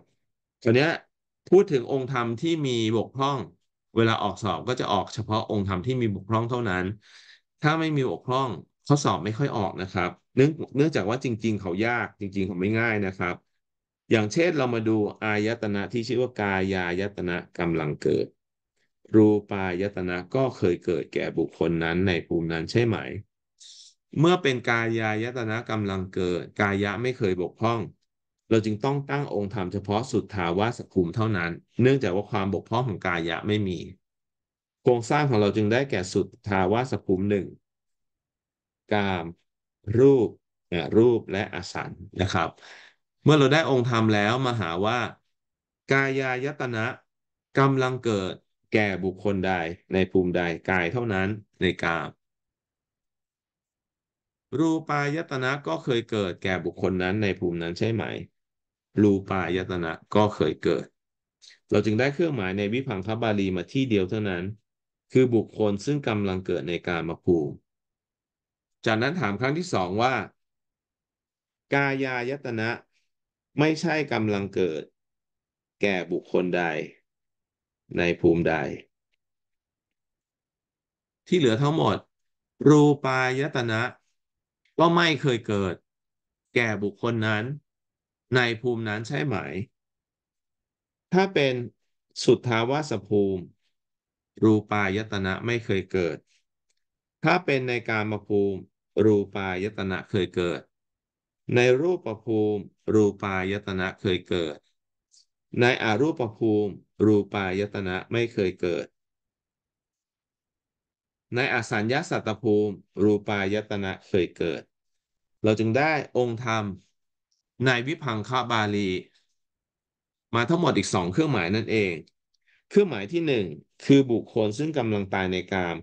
ตอนนี้พูดถึงองค์ธรรมที่มีบกพร่อง เวลาออกสอบก็จะออกเฉพาะองค์ธรรมที่มีบกพร่องเท่านั้น ถ้าไม่มีบกพร่องข้อสอบไม่ค่อยออกนะครับเนื่องเนื่องจากว่าจริง ๆเขายากจริงๆเขาไม่ง่ายนะครับ อย่างเช่นเรามาดูอายตนะที่ชื่อว่ากายายตนะกำลังเกิด รูปายตนะก็เคยเกิดแก่บุคคลนั้นในภูมินั้นใช่ไหม เมื่อเป็นกายายตนะกำลังเกิด กายะไม่เคยบกพร่อง เราจึงต้องตั้งองค์ธรรมเฉพาะสุดทาวาสภูมิเท่านั้น เนื่องจากว่าความบกพร่องของกายะไม่มี โครงสร้างของเราจึงได้แก่สุดทาวาสภูมิหนึ่งกามรูปรูปและอสันนะครับ เมื่อเราได้องค์ธรรมแล้วมาหาว่า กายายตนะกำลังเกิด แก่บุคคลใดในภูมิใดกายเท่านั้นในกามรูปายตนะก็เคยเกิด แก่บุคคลนั้นในภูมินั้นใช่ไหมรูปายตนะก็เคยเกิด เรา จึงได้เครื่องหมายในวิพังคบาลีมาที่เดียวเท่านั้น คือบุคคลซึ่งกำลังเกิดในกามภูมิจากนั้นถามครั้งที่สองว่ากายายตนะไม่ใช่กำลังเกิด แก่บุคคลใด ในภูมิใด ที่เหลือทั้งหมด รูปายตนะก็ไม่เคยเกิด แก่บุคคลนั้น ในภูมินั้นใช่ไหมถ้าเป็นสุทธาวาสภูมิรูปายตนะไม่เคยเกิด ถ้าเป็นในการมาภูมิรูปายตนะเคยเกิด ในรูปภูมิรูปายตนะเคยเกิด ในอรูปภูมิรูปายตนะไม่เคยเกิด ในอสัญญาสัตตภูมิ รูปายตนะเคยเกิด เราจึงได้องค์ธรรมในวิพังคบาลี มาทั้งหมดอีกสองเครื่องหมายนั่นเอง เครื่องหมายที่หนึ่งคือบุคคลซึ่งกำลังตายในกาม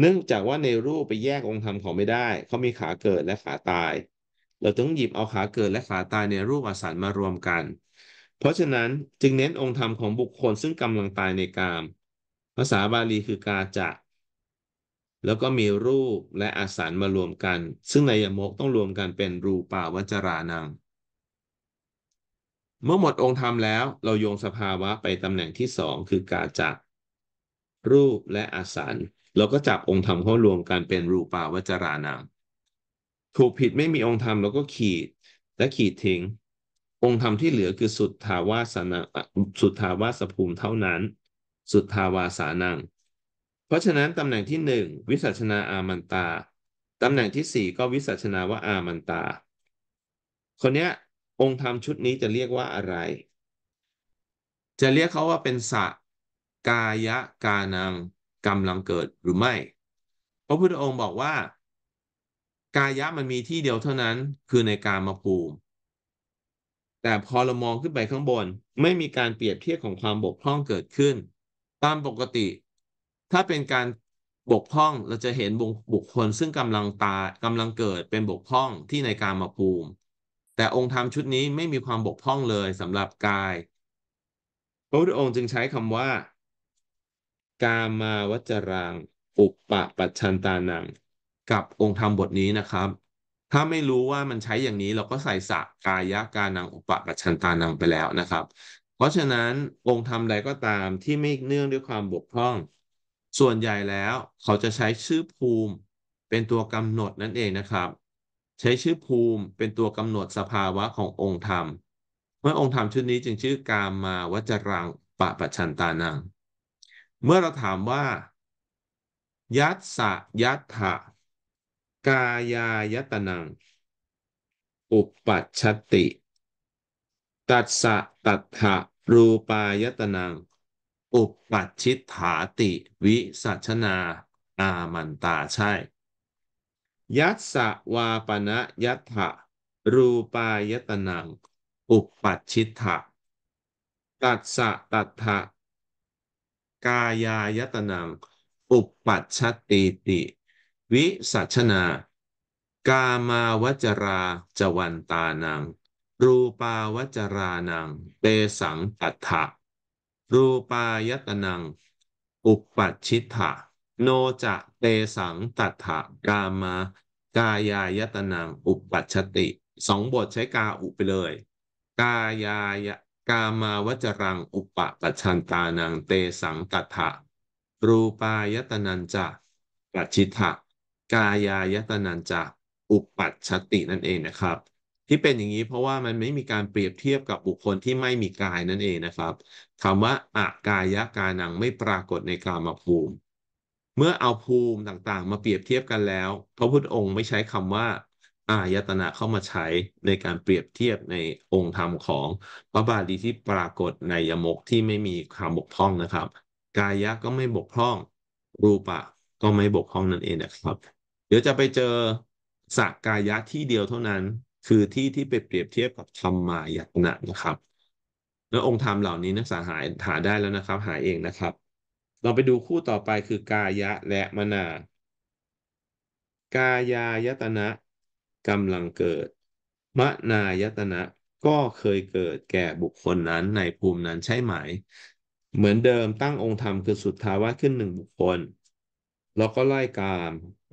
เนื่องจากว่าในรูปไปแยกองค์ธรรมเขาไม่ได้ เขามีขาเกิดและขาตาย เราต้องหยิบเอาขาเกิดและขาตายในรูปอสานมารวมกัน เพราะฉะนั้นจึงเน้นองค์ธรรมของบุคคลซึ่งกำลังตายในกามภาษาบาลีคือกาจะ แล้วก็มีรูปและอสารมารวมกัน ซึ่งในยมกต้องรวมกันเป็นรูปาวัจรานัง เมื่อหมดองค์ธรรมแล้ว เราโยงสภาวะไปตำแหน่งที่สองคือกาจักรูปและอาสารเราก็จับองค์ธรรมเข้ารวมกันเป็นรูปาวจารานามถูกผิดไม่มีองค์ธรรมเราก็ขีดและขีดทิ้ง องค์ธรรมที่เหลือคือสุดทาวาสนาสุดทาวาสภูมิเท่านั้น สุดทาวาสานัง เพราะฉะนั้นตำแหน่งที่หนึ่งวิสัชนาอามันตา ตำแหน่งที่สี่ก็วิสัชนาว่าอามันตา คนเนี้ยองค์ธรรมชุดนี้จะเรียกว่าอะไร จะเรียกเขาว่าเป็นสะกายะกานังกรรมลังเกิดหรือไม่พระพุทธองค์บอกว่า กายะมันมีที่เดียวเท่านั้นคือในกามภูมิ แต่พอเรามองขึ้นไปข้างบนไม่มีการเปรียบเทียบของความบกพร่องเกิดขึ้น ตามปกติ ถ้าเป็นการบกพร่องเราจะเห็นบบุคคลซึ่งกำลังตายกำลังเกิดเป็นบกพร่องที่ในการมาภูมิ แต่องค์ธรรมชุดนี้ไม่มีความบกพร่องเลยสำหรับกายพระพุทธองค์จึงใช้คำว่ากามาวจรังอุปปปัชชันตานัง กับองค์ธรรมบทนี้นะครับ ถ้าไม่รู้ว่ามันใช้อย่างนี้เราก็ใส่สะกายะกานังอุปปปัชชันตานังไปแล้วนะครับ เพราะฉะนั้นองค์ธรรมใดก็ตามที่ไม่เนื่องด้วยความบกพร่อง ส่วนใหญ่แล้ว เขาจะใช้ชื่อภูมิเป็นตัวกำหนดนั่นเองนะครับ ใช้ชื่อภูมิเป็นตัวกำหนดสภาวะขององค์ธรรมเมื่อองค์ธรรมชุดนี้จึงชื่อกามาวจรังปะปะชันตานังเมื่อเราถามว่ายัตสะยัตถะกายายตนังอุปัชติตัสสะตัตถะรูปายตนังอุปัชชิฐาติ วิสัชนาอามันตาใช่ยัตสะวาปณะยัตถะรูปายตนังอุปัชชิฐะตัสสะตัตถะกายายตนังอุปปัชชติติ วิสัชนา กามาวจราจวันตานัง รูปาวจรานังเปสังตัถะรูปายตนังอุปปัชชิตะโนจะเตสังตัถะกามา กายายตนังอุปปัชติ สองบทใช้กาอุไปเลย กายายกามาวจรัง อุปปัชชันตานัง เตสังกัตถะรูปายตนัญจะปัจฉิทะกายายตนัญจะอุปัชชติ นั่นเองนะครับ ที่เป็นอย่างนี้เพราะว่ามันไม่มีการเปรียบเทียบกับบุคคลที่ไม่มีกายนั่นเองนะครับคำว่าอากายกานังไม่ปรากฏในกามภูมิ เมื่อเอาภูมิต่างๆ มาเปรียบเทียบกันแล้วพระพุทธองค์ไม่ใช้คำว่าอายตนะเข้ามาใช้ในการเปรียบเทียบในองค์ธรรมของพระบาลีที่ปรากฏในยมกที่ไม่มีความบกพร่องนะครับ กายะก็ไม่บกพร่องรูปะก็ไม่บกพร่องนั่นเองนะครับ เดี๋ยวจะไปเจอสักกายะที่เดียวเท่านั้นคือที่ที่ไปเปรียบเทียบกับธรรมายตนะนะครับ แล้วองค์ธรรมเหล่านี้นักษาหาหาได้แล้วนะครับ หาเองนะครับ เราไปดูคู่ต่อไปคือกายะและมนากายายตนะกำลังเกิด มนายตนะ ก็เคยเกิดแก่บุคคลนั้นในภูมินั้นใช่ไหม เหมือนเดิมตั้งองค์ธรรม คือสุทธาวาสขึ้นหนึ่งบุคคลแล้วก็ไล่กาม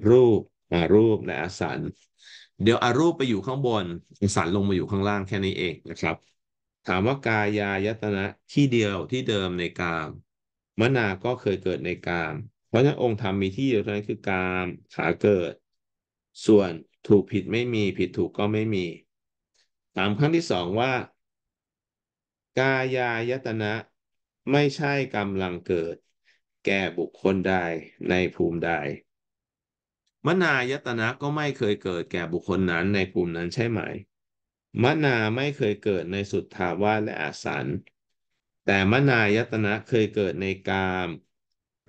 รูปอารูปและอสันเดี๋ยวอารูปไปอยู่ข้างบน อสันลงมาอยู่ข้างล่างแค่นี้เองนะครับ ถามว่ากายายตนะ ที่เดียวที่เดิมในกามมนาก็เคยเกิดในกามเพราะฉะนั้นองค์ธรรมมีที่เดียวเท่านั้นคือกามขาเกิดส่วนถูกผิดไม่มีผิดถูกก็ไม่มีถามขั้นที่สองว่า กายายตนะไม่ใช่กำลังเกิด แก่บุคคลใดในภูมิใด มนายตนะก็ไม่เคยเกิดแก่บุคคลนั้นในภูมินั้นใช่ไหมมนาไม่เคยเกิดในสุทธาวาสและอสันแต่มนายตนะเคยเกิดในกาม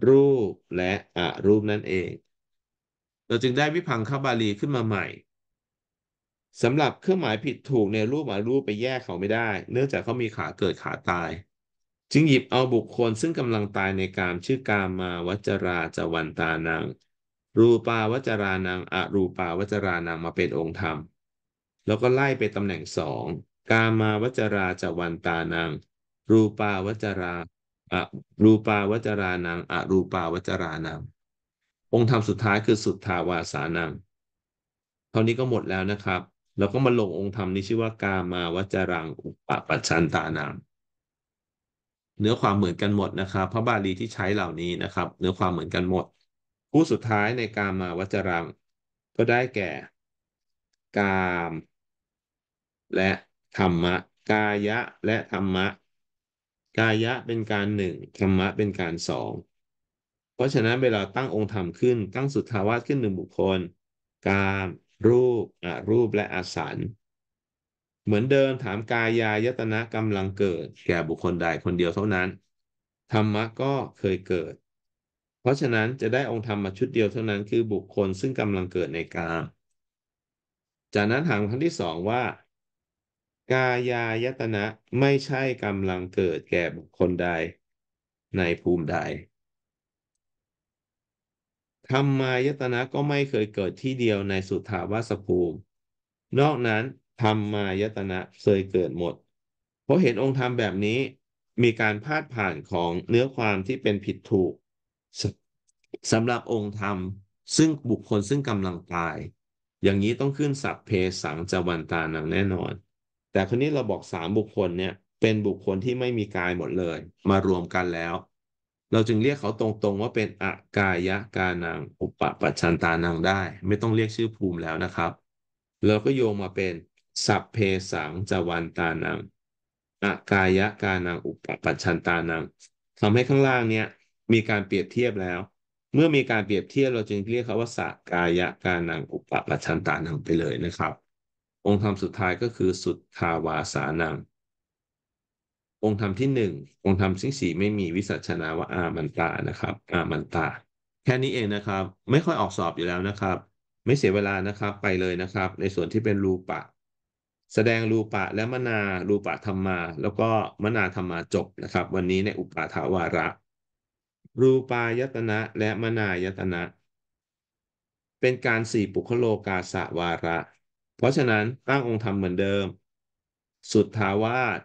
รูปและอรูปนั่นเองเราจึงได้วิพังคบาลีขึ้นมาใหม่สำหรับเครื่องหมายผิดถูกเนี่ยรูปหมายรูปไปแยกเขาไม่ได้ เนื่องจากเขามีขาเกิดขาตาย จึงหยิบเอาบุคคลซึ่งกำลังตายในการชื่อกามมาวัจราจวันตานางรูปาวัจรานางอรูปาวัจรานางมาเป็นองค์ธรรมแล้วก็ไล่ไปตำแหน่งสองกามาวัจราจวันตานางรูปาวัจราอรูปาวัจรานางอรูปาวัจรานางองค์ธรรมสุดท้ายคือสุทธาวาสานัง เท่านี้ก็หมดแล้วนะครับ เราก็มาลงองค์ธรรมนี้ชื่อว่า กามาวจรัง อุปปัชชันตานังเนื้อความเหมือนกันหมดนะครับ พระบาลีที่ใช้เหล่านี้นะครับ เนื้อความเหมือนกันหมด ผู้สุดท้ายในกามาวจรัง ก็ได้แก่ กาม และธรรมะกายะและธรรมะกายะเป็นการหนึ่งธรรมะเป็นการสองราะฉะนั้นเวลาตั้งองค์ธรรมขึ้น ตั้งสุทธาวาสขึ้นหนึ่งบุคคล กามรูปอรูปและอาสันเหมือนเดิมถามกายายตนะกำลังเกิด แก่บุคคลใดคนเดียวเท่านั้นธรรมะก็เคยเกิด เพราะฉะนั้นจะได้องค์ธรรมมาชุดเดียวเท่านั้นคือบุคคลซึ่งกำลังเกิดในกามจากนั้นถามครั้งที่สองว่ากายายตนะไม่ใช่กำลังเกิด แก่บุคคลใดในภูมิใดธรรมายตนะก็ไม่เคยเกิดที่เดียวในสุทาวาสภูมิ นอกนั้นธรรมายตนะเคยเกิดหมด เพราะเห็นองค์ธรรมแบบนี้มีการพาดผ่านของเนื้อความที่เป็นผิดถูกสำหรับองค์ธรรมซึ่งบุคคลซึ่งกำลังตาย อย่างนี้ต้องขึ้นสัพเพสังจวันตานังแน่นอน แต่คนนี้เราบอกสามบุคคลเนี่ยเป็นบุคคลที่ไม่มีกายหมดเลย มารวมกันแล้วเราจึงเรียกเขาตรงๆว่าเป็นอากายะกานังอุปปัชชันตานังได้ ไม่ต้องเรียกชื่อภูมิแล้วนะครับเราก็โยงมาเป็นสัพเพสังจวันตานังอากายะกานังอุปปัชชันตานังทำให้ข้างล่างเนี้ยมีการเปรียบเทียบแล้ว เมื่อมีการเปรียบเทียบ เราจึงเรียกเขาว่าสักกายะกานังอุปปัชชันตานังไปเลยนะครับ องค์ธรรมสุดท้ายก็คือสุดทาวาสานังองค์ธรรมที่หนึ่งองค์ธรรมที่สี่ไม่มีวิสัชนาว่าอามันตานะครับ อามันตา แค่นี้เองนะครับ ไม่ค่อยออกสอบอยู่แล้วนะครับ ไม่เสียเวลานะครับไปเลยนะครับ ในส่วนที่เป็นรูปะ แสดงรูปะและมนารูปะธรรมา แล้วก็มนาธรรมาจบนะครับ วันนี้ในอุปาทาวาระ รูปายตนะและมนายตนะ เป็นการสี่ปุคโลกาสวาระ เพราะฉะนั้นตั้งองค์ธรรมเหมือนเดิม สุดทาวาส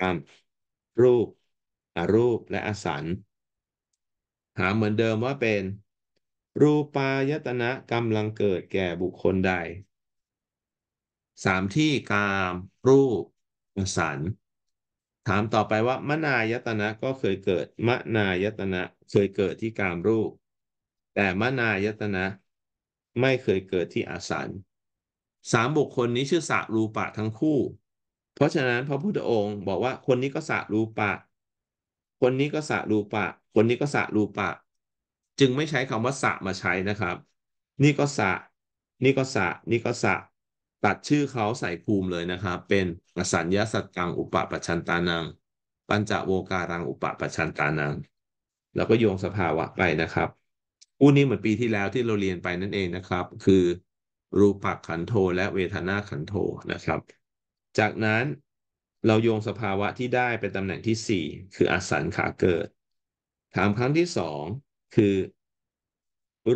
กามรูปอรูปและอสันหาเหมือนเดิมว่าเป็น รูปายตนะกำลังเกิดแก่บุคคลใดสามที่กาม รูป อสันถามต่อไปว่า มนายตนะก็เคยเกิดมนายตนะเคยเกิดที่กามรูป แต่มนายตนะ ไม่เคยเกิดที่อสันสามบุคคลนี้ชื่อสารูปะทั้งคู่เพราะฉะนั้นพระพุทธองค์บอกว่าคนนี้ก็สะรูปะ คนนี้ก็สะรูปะ คนนี้ก็สะรูปะ จึงไม่ใช้คำว่าสะมาใช้นะครับนี่ก็สะนี่ก็สะนี่ก็สะ ตัดชื่อเขาใส่ภูมิเลยนะครับ เป็นอสัญญาสัตตังอุปปัชชันตานัง ปัญจโวการังอุปปัชชันตานัง แล้วก็โยงสภาวะไปนะครับอู้นี้เหมือนปีที่แล้วที่เราเรียนไปนั่นเองนะครับ คือรูปักขันโทและเวทนาขันโทนะครับจากนั้นเราโยงสภาวะที่ได้เป็นตำแหน่งที่ 4 คืออาสันขาเกิด ถามครั้งที่2คือ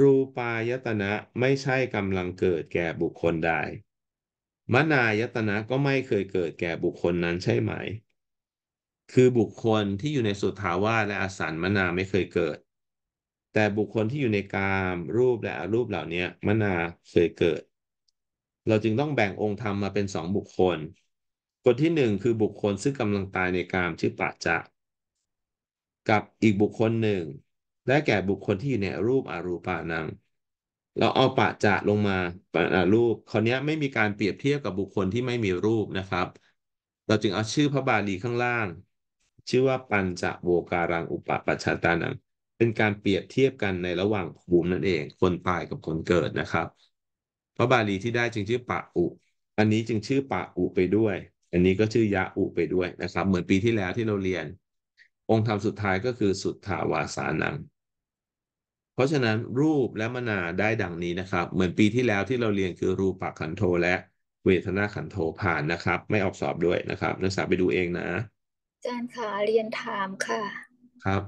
รูปายตนะไม่ใช่กำลังเกิดแก่บุคคลใดมนายตนะก็ไม่เคยเกิดแก่บุคคลนั้นใช่ไหม คือบุคคลที่อยู่ในสุทาวาสและอาสันมนาไม่เคยเกิด แต่บุคคลที่อยู่ในกามรูปและอรูปเหล่านี้มนาเคยเกิด เราจึงต้องแบ่งองค์ธรรมมาเป็นสองบุคคลคนที่หนึ่งคือบุคคลซึ่งกำลังตายในกามชื่อปาจะกับอีกบุคคลหนึ่งได้แก่บุคคลที่อยู่ในรูปอรูปานัง เราเอาปะจะลงมาปะรูปคราวนี้ไม่มีการเปรียบเทียบกับบุคคลที่ไม่มีรูปนะครับ เราจึงเอาชื่อพระบาลีข้างล่าง ชื่อว่าปัญจโวการังอุปปัชชาตานังเป็นการเปรียบเทียบกันในระหว่างภูมินั่นเอง คนตายกับคนเกิดนะครับ พระบาลีที่ได้จึงชื่อปะอุ อันนี้จึงชื่อปะอุไปด้วยอันนี้ก็ชื่อยะอุไปด้วยนะครับ เหมือนปีที่แล้วที่เราเรียน องค์ธรรมสุดท้ายก็คือสุทธาวาสานัง เพราะฉะนั้นรูปและมนาได้ดังนี้นะครับ เหมือนปีที่แล้วที่เราเรียนคือ รูปัขันโทและ เวทนาขันโทผ่านนะครับ ไม่ออกสอบด้วยนะครับนักศึกษาไปดูเองนะอาจารย์ค่ะเรียนถามค่ะครับ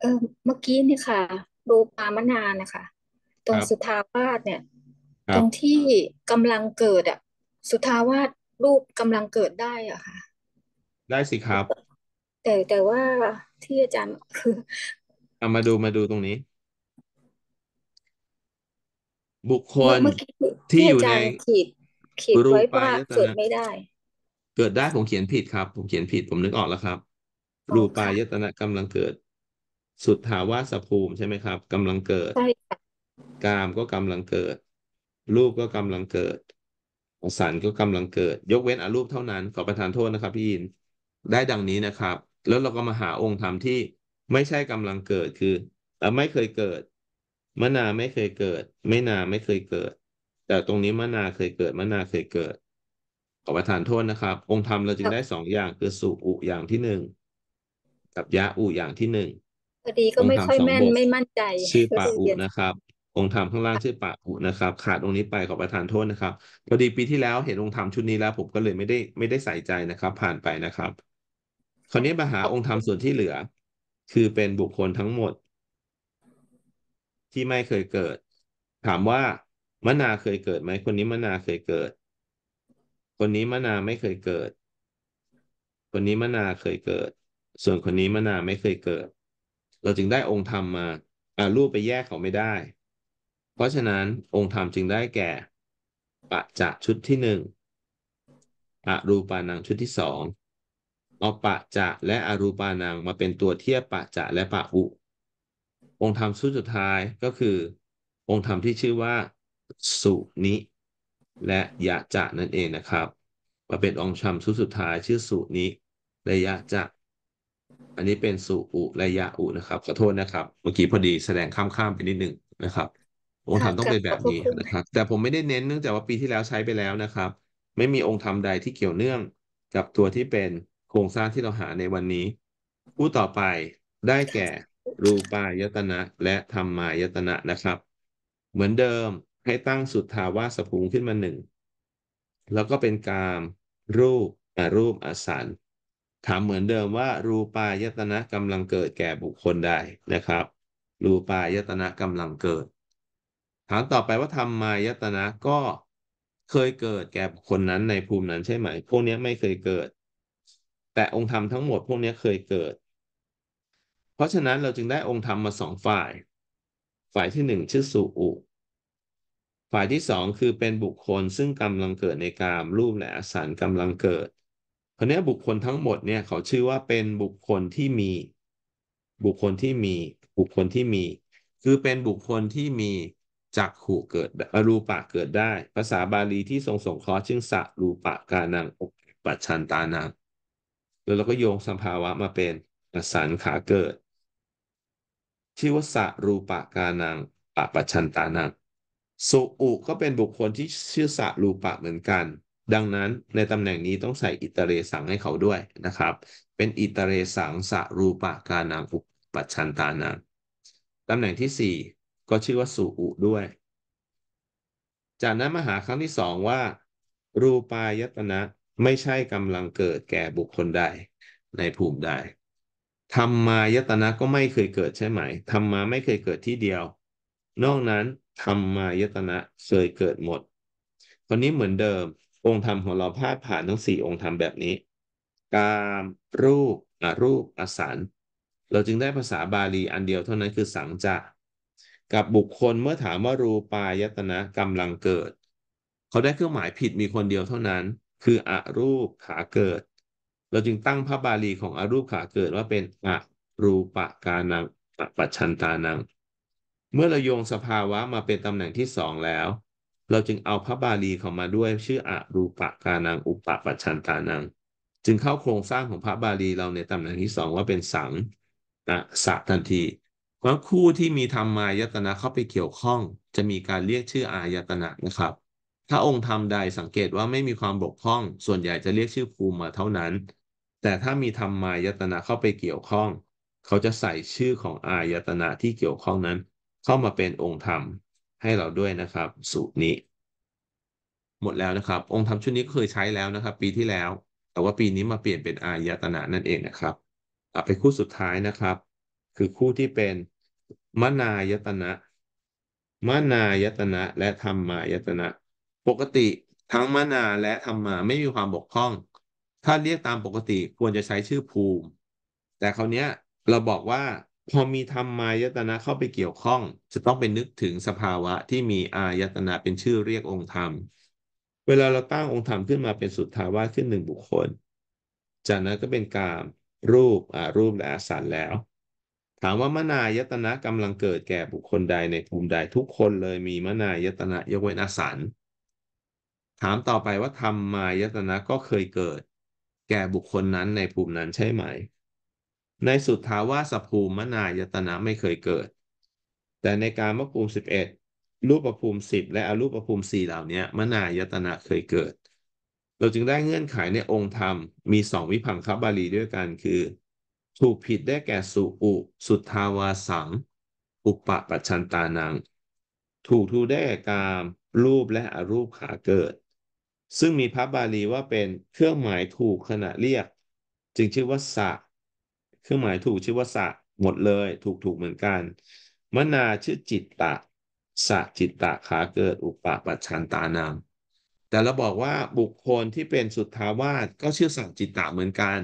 เออเมื่อกี้เนี่ยค่ะ รูปามนานะคะ ตรงรสุทธาวาสเนี่ยรตรงที่กำลังเกิดอะสุทธาวาสรูกกำลังเกิดได้อะค่ะ ได้สิครับ แต่แต่ว่าที่อาจารย์คือเอามาดูมาดูตรงนี้ บุคคลที่อยู่ในขีดขีดไว้ว่าเกิดไม่ได้ เกิดได้ผมเขียนผิดครับผมเขียนผิดผมนึกออกแล้วครับ รูปาะยตนะกำลังเกิด สุทธาวาสภูมิใช่ไหมครับกำลังเกิดใช่กามก็กำลังเกิด รูปก็กำลังเกิดงสารก็กำลังเกิด ยกเว้นอรูปเท่านั้นขอประทานโทษนะครับพี่ยินได้ดังนี้นะครับ แล้วเราก็มาหาองค์ธรรมที่ไม่ใช่กำลังเกิดคือไม่เคยเกิดมนาไม่เคยเกิด ไม่นาไม่เคยเกิด แต่ตรงนี้มนาเคยเกิดมนาเคยเกิดขอประทานโทษนะครับ องค์ธรรมเราจึงได้สองอย่างคือสุอุอย่างที่หนึ่งกับยะอุอย่างที่หนึ่งพอดีก็ไม่ค่อยแม่นไม่มั่นใจชื่อปาอุนะครับองค์ธรรมข้างล่างชื่อปะอุนะครับ ขาดองค์นี้ไปขอประทานโทษนะครับพอดีปีที่แล้วเห็นองค์ธรรมชุดนี้แล้วผมก็เลยไม่ได้ไม่ได้ใส่ใจนะครับ ผ่านไปนะครับคราวนี้มาหาองค์ธรรมส่วนที่เหลือ คือเป็นบุคคลทั้งหมด ที่ไม่เคยเกิด ถามว่ามนาเคยเกิดไหมคนนี้มนาเคยเกิด คนนี้มนาไม่เคยเกิด คนนี้มนาเคยเกิด ส่วนคนนี้มนาไม่เคยเกิด เราจึงได้องค์ธรรมมาอ่ารูปไปแยกเขาไม่ได้เพราะฉะนั้นองค์ธรรมจึงได้แก่ ปะจะชุดที่หนึ่งอรูปานังชุดที่สองเอาปะจะและอรูปานังมาเป็นตัวเทียบปะจะและปะอุองค์ธรรมชุดสุดท้ายก็คือ องค์ธรรมที่ชื่อว่า สุนิและยะจะนั่นเองนะครับมาเป็นองค์ธรรมชุดสุดท้ายชื่อสุนิและยะจะ อันนี้เป็นสุอุและยะอุนะครับขอโทษนะครับ เมื่อกี้พอดีแสดงข้ามๆไปนิดนึงนะครับองค์ธรรมต้องเป็นแบบนี้นะครับ แต่ผมไม่ได้เน้นเนื่องจากว่าปีที่แล้วใช้ไปแล้วนะครับ ไม่มีองค์ธรรมใดที่เกี่ยวเนื่องกับตัวที่เป็นโครงสร้างที่เราหาในวันนี้ ผู้ต่อไปได้แก่รูปายตนะและธรรมายตนะนะครับ เหมือนเดิมให้ตั้งสุทธาวาสภูมิขึ้นมาหนึ่ง แล้วก็เป็นกามรูปอรูปอสันถามเหมือนเดิมว่ารูปายตนะกำลังเกิดแก่บุคคลใดนะครับ รูปายตนะกำลังเกิดถามต่อไปว่าทำมายตนะก็เคยเกิดแก่คนนั้นในภูมินั้นใช่ไหมพวกนี้ไม่เคยเกิด แต่องค์ธรรมทั้งหมดพวกนี้เคยเกิด เพราะฉะนั้นเราจึงได้องค์ธรรมมาสองฝ่าย ฝ่ายที่หนึ่งชื่อสุอุฝ่ายที่สองคือเป็นบุคคลซึ่งกำลังเกิดในกามรูปและอสารกำลังเกิดเพราะนี้บุคคลทั้งหมดเนี่ยเขาชื่อว่าเป็นบุคคลที่มี บุคคลที่มี บุคคลที่มี คือเป็นบุคคลที่มีจักขู่เกิดรูปะเกิดได้ ภาษาบาลีที่ทรงสงเคราะห์ื่งสะ รูปะกานังอกปัจชันตานังแล้วเราก็โยงสัมภาวะมาเป็นสันขาเกิดชื่อว่าสะรูปะกานัง ปปัจชันตานังสุอุ ก็เป็นบุคคลที่ชื่อสะรูปะเหมือนกัน ดังนั้นในตำแหน่งนี้ต้องใส่อิตเรสัง ให้เขาด้วยนะครับ เป็นอิตเรสังสะ รูปะกานังอุปัจชันตานังตำแหน่งที่สี่ก็ชื่อว่าสุอุด้วย จากนั้นมาหาครั้งที่สองว่า รูปายตนะไม่ใช่กำลังเกิดแก่บุคคลใด ในภูมิใดธรรมายตนะก็ไม่เคยเกิดใช่ไหมธรรมาไม่เคยเกิดที่เดียว นอกนั้นธรรมายตนะเคยเกิดหมด คนนี้เหมือนเดิมองค์ธรรมของเราพาดผ่านทั้งสี่องค์ธรรมแบบนี้กามรูปอรูปอสันเราจึงได้ภาษาบาลีอันเดียวเท่านั้นคือสังจะกับบุคคลเมื่อถามว่ารูปายตนะกำลังเกิด เขาได้เครื่องหมายผิดมีคนเดียวเท่านั้น คืออรูปขาเกิด เราจึงตั้งพระบาลีของอรูปขาเกิดว่าเป็นอรูปกานังปัจชันตานัง เมื่อเราโยงสภาวะมาเป็นตำแหน่งที่สองแล้ว เราจึงเอาพระบาลีเข้ามาด้วย ชื่ออรูปกานังอุปปัจชันตานัง จึงเข้าโครงสร้างของพระบาลีเราในตำแหน่งที่สองว่าเป็นสังนะสะทันทีแลาวคู่ที่มีธรรมายตนะเข้าไปเกี่ยวข้อง จะมีการเรียกชื่ออายตนะนะครับ ถ้าองค์ธรรมใดสังเกตว่าไม่มีความบกพร่อง ส่วนใหญ่จะเรียกชื่อภูมิมาเท่านั้น แต่ถ้ามีธรรมายตนะเข้าไปเกี่ยวข้อง เขาจะใส่ชื่อของอายตนะที่เกี่ยวข้องนั้น เข้ามาเป็นองค์ธรรมให้เราด้วยนะครับสูตรนี้หมดแล้วนะครับ องค์ธรรมชุดนี้ก็เคยใช้แล้วนะครับ ปีที่แล้ว แต่ว่าปีนี้มาเปลี่ยนเป็นอายตนะนั่นเองนะครับอไปคู่สุดท้ายนะครับ คือคู่ที่เป็นมนายตนะ มนายตนะและธรรมายตนะ ปกติทั้งมนาและธรรมาไม่มีความบกพร่อง ถ้าเรียกตามปกติควรจะใช้ชื่อภูมิ แต่คราวนี้เราบอกว่า พอมีธรรมายตนะเข้าไปเกี่ยวข้องจะต้องไปนึกถึงสภาวะที่มีอายตนะเป็นชื่อเรียกองค์ธรรมเวลาเราตั้งองค์ธรรมขึ้นมาเป็นสุดทาวาสขึ้นหนึ่งบุคคลจากนั้นก็เป็นการรูปอารูปและอาสารแล้วถามว่ามนายตนะกำลังเกิด แก่บุคคลใดในภูมิใดทุกคนเลยมีมนายตนะยกเว้นอสันถามต่อไปว่าธรรมมายตนะก็เคยเกิด แก่บุคคลนั้นในภูมินั้นใช่ไหม ในสุดทาว่าสภูมิมนายตนะไม่เคยเกิด แต่ในการมภูมิ 11 รูปภูมิ 10 และอรูปภูมิ4เหล่านี้มนายตนะเคยเกิดเราจึงได้เงื่อนไขในองค์ธรรมมีสองวิพังคบาลีด้วยกันคือถูกผิดได้แก่สุอุสุทาวาสัง อุปปัชชันตานัง ถูกทูได้แก่กาม รูปและอรูปขาเกิด ซึ่งมีพระบาลีว่าเป็นเครื่องหมายถูกขณะเรียก จึงชื่อว่าสะ เครื่องหมายถูกชื่อว่าสะ หมดเลยถูกถูกเหมือนกัน มนาชื่อจิตตะสะจิตตะขาเกิด อุปปัชชันตานังแต่เราบอกว่าบุคคลที่เป็นสุทธาวาสก็ชื่อสัจจิตตะเหมือนกัน